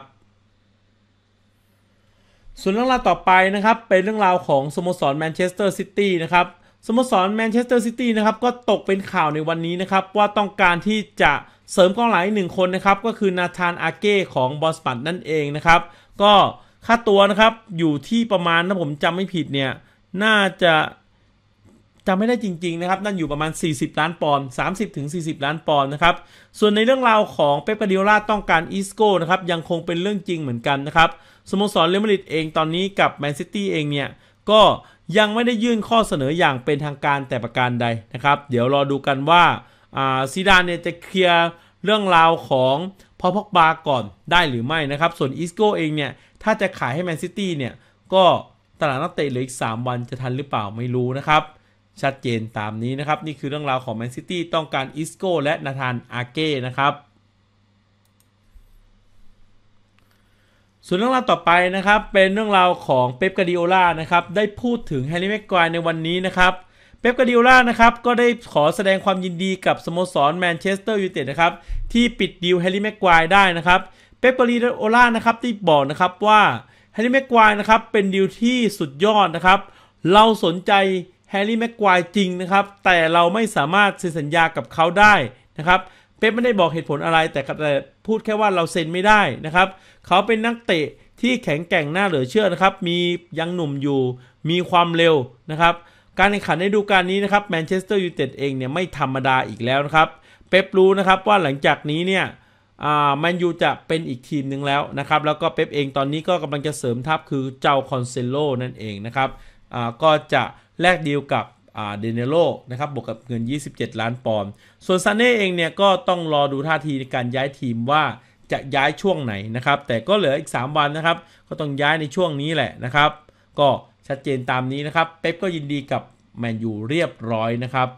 ส่วนเรื่องราวต่อไปนะครับเป็นเรื่องราวของสโมสรแมนเชสเตอร์ซิตี้นะครับสโมสรแมนเชสเตอร์ซิตี้นะครับก็ตกเป็นข่าวในวันนี้นะครับ ว่าต้องการที่จะเสริมกองหลังอีกหนึ่งคนนะครับก็คือนาธานอาเก้ของบอสปันนั่นเองนะครับก็ค่าตัวนะครับ อยู่ที่ประมาณถ้าผมจำไม่ผิดเนี่ย น่าจะจำไม่ได้จริงๆนะครับ นั่นอยู่ประมาณ 40 ล้านปอนด์30 ถึง 40 ล้านปอนด์นะครับ ส่วนในเรื่องราวของเปเป์ดิโอลาต้องการอีสโก้นะครับ ยังคงเป็นเรื่องจริงเหมือนกันนะครับสโมสรเรอัลมาดริดเองตอนนี้กับแมนซิตี้เองเนี่ย ก็ยังไม่ได้ยื่นข้อเสนออย่างเป็นทางการแต่ประการใดนะครับเดี๋ยวรอดูกันว่าซีดานเนี่ยจะเคลียร์เรื่องราวของพอพกบาก่อนได้หรือไม่นะครับ ส่วนอิสโก้เองเนี่ย ถ้าจะขายให้แมนซิตี้เนี่ย ก็ตลาดนักเตะเหลืออีก 3 วันจะทันหรือเปล่าไม่รู้นะครับ ชัดเจนตามนี้นะครับ นี่คือเรื่องราวของแมนซิตี้ต้องการอิสโก้และนาธานอาเก้นะครับส่วนเรื่องราวต่อไปนะครับเป็นเรื่องราวของเป๊ปกาดิโอลานะครับ ได้พูดถึงแฮร์รี่แม็กควายในวันนี้นะครับเป๊ปกาดิโอลา นะครับ ก็ได้ขอแสดงความยินดีกับสโมสรแมนเชสเตอร์ยูไนเต็ดนะครับ ที่ปิดดีลแฮร์รี่แม็กควายได้นะครับ เป๊ปกาดิโอลา นะครับ ที่บอกนะครับว่า แฮร์รี่แม็กควายนะครับ เป็นดีลที่สุดยอดนะครับ เราสนใจแฮร์รี่แม็กควายจริงนะครับ แต่เราไม่สามารถเซ็นสัญญากับเขาได้นะครับ เป๊ปไม่ได้บอกเหตุผลอะไรแต่แต่พูดแค่ว่าเราเซ็นไม่ได้นะครับ เขาเป็นนักเตะที่แข็งแกร่งน่าเหลือเชื่อนะครับ มียังหนุ่มอยู่ มีความเร็วนะครับการแข่งขันในดูการนี้นะครับแมนเชสเตอร์ยูไนเต็ดเองเนี่ยไม่ธรรมดาอีกแล้วนะครับ เป๊ปรู้นะครับว่าหลังจากนี้เนี่ยแมนยูจะเป็นอีกทีมหนึ่งแล้วนะครับ แล้วก็เป๊ปเองตอนนี้ก็กำลังจะเสริมทัพคือเจ้าคอนเซโลนั่นเองนะครับก็จะแลกดีลกับเดเนโลนะครับบวกกับเงิน 27 ล้านปอนด์ส่วนซานเน่เองเนี่ยก็ต้องรอดูท่าทีในการย้ายทีมว่าจะย้ายช่วงไหนนะครับแต่ก็เหลืออีก 3 วันนะครับ ก็ต้องย้ายในช่วงนี้แหละนะครับ ก็ชัดเจนตามนี้ นะ ครับเป๊ปก็ยินดีกับแมนยูเรียบร้อยนะครับ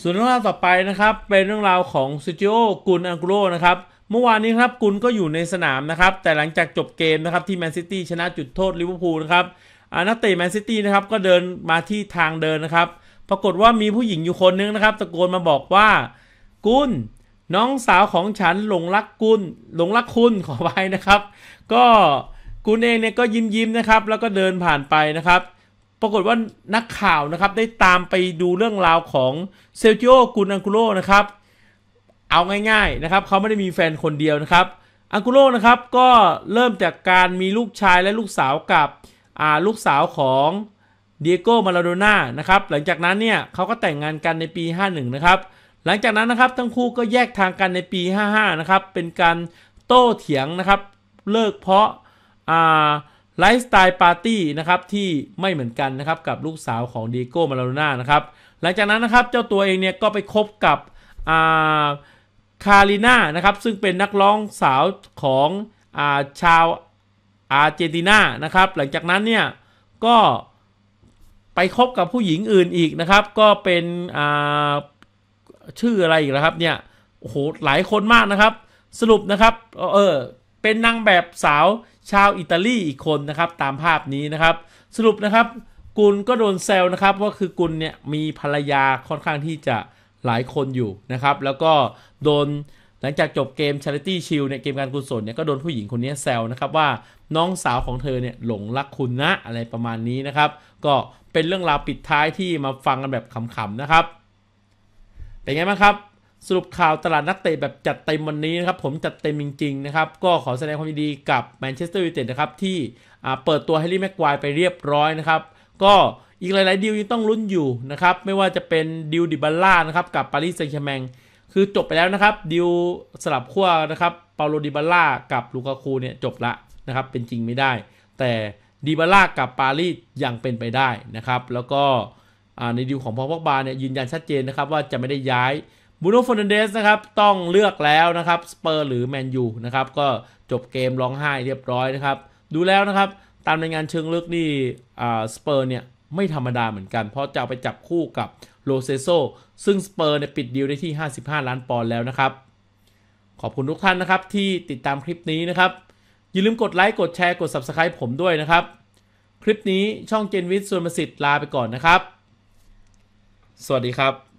ส่วนเรื่องราวต่อไปนะครับ เป็นเรื่องราวของซิจิโอกุนอังโกลโรนะครับเมื่อวานนี้ครับ กุนก็อยู่ในสนามนะครับ แต่หลังจากจบเกมนะครับที่แมนซิตี้ชนะจุดโทษลิเวอร์พูลนะครับนักเตะแมนซิตี้นะครับก็เดินมาที่ทางเดินนะครับปรากฏว่ามีผู้หญิงอยู่คนนึงนะครับตะโกนมาบอกว่ากุนน้องสาวของฉันหลงรักกุลหลงรักคุณ ขอไปนะครับ ก็คุณเองเนี่ยก็ยิ้มยิ้มนะครับ แล้วก็เดินผ่านไปนะครับ ปรากฏว่านักข่าวนะครับได้ตามไปดูเรื่องราวของ เซลจิโอ กุนอังกุโรนะครับ เอาง่ายๆนะครับ เขาไม่ได้มีแฟนคนเดียวนะครับ อังกุโรนะครับ ก็เริ่มจากการมีลูกชายและลูกสาวกับลูกสาวของเดียโก้ มาลาโดน่า นะครับ หลังจากนั้นเนี่ย เขาก็แต่งงานกันในปี 51 นะครับหลังจากนั้นนะครับทั้งคู่ก็แยกทางกันในปี 55นะครับเป็นการโต้เถียงนะครับเลิกเพราะไลฟ์สไตล์ปาร์ตี้นะครับที่ไม่เหมือนกันนะครับกับลูกสาวของดีโก้มาลาโดน่านะครับหลังจากนั้นนะครับเจ้าตัวเองเนี่ยก็ไปคบกับคาริน่านะครับซึ่งเป็นนักร้องสาวของอาชาวอาร์เจนตินา นะครับหลังจากนั้นเนี่ยก็ไปคบกับผู้หญิงอื่นอีกนะครับก็เป็นอ่าชื่ออะไรอีกแล้วครับเนี่ยโอ้โหหลายคนมากนะครับ สรุปนะครับเออเป็นนางแบบสาวชาวอิตาลีอีกคนนะครับตามภาพนี้นะครับ สรุปนะครับกุลก็โดนแซวนะครับว่าคือกุลเนี่ยมีภรรยาค่อนข้างที่จะหลายคนอยู่นะครับ แล้วก็โดนหลังจากจบเกมชาริตี้ชิลเนี่ยเกมการกุศลเนี่ยก็โดนผู้หญิงคนนี้แซวนะครับ ว่าน้องสาวของเธอเนี่ยหลงรักคุณนะอะไรประมาณนี้นะครับ ก็เป็นเรื่องราวปิดท้ายที่มาฟังกันแบบขำๆนะครับเป็นไงบ้างครับ สรุปข่าวตลาดนักเตะแบบจัดเต็มวันนี้นะครับ ผมจัดเต็มจริงๆนะครับก็ขอแสดงความยินดีกับแมนเชสเตอร์ยูไนเต็ดนะครับ ที่เปิดตัวแฮร์รี่แม็กควายไปเรียบร้อยนะครับก็อีกหลายๆดีลยังต้องลุ้นอยู่นะครับ ไม่ว่าจะเป็นดีลดิบัลล่านะครับ กับปารีสแซงต์แชร์แมง คือจบไปแล้วนะครับดีลสลับขั้วนะครับเปาโลดิบัลล่ากับลูกาคูเนี่ยจบละนะครับเป็นจริงไม่ได้ แต่ดิบัลล่ากับปารีสยังเป็นไปได้นะครับแล้วก็ในดิวของพอพอกบาเนี่ยยืนยันชัดเจนนะครับว่าจะไม่ได้ย้ายบูโนฟอนเดสนะครับ ต้องเลือกแล้วนะครับสเปอร์หรือแมนยูนะครับ ก็จบเกมร้องไห้เรียบร้อยนะครับ ดูแล้วนะครับตามในงานเชิงลึกนี่สเปอร์เนี่ย ไม่ธรรมดาเหมือนกัน เพราะจะไปจับคู่กับโลเซโซซึ่งสเปอร์เนี่ยปิดดีลได้ที่ 55 ล้านปอนด์แล้วนะครับ ขอบคุณทุกท่านนะครับที่ติดตามคลิปนี้นะครับ อย่าลืมกดไลค์กดแชร์กด Subscribe ผมด้วยนะครับ คลิปนี้ช่องเจนวิทย์ส่วนประสิทธิ์ลาไปก่อนนะครับสวัสดีครับ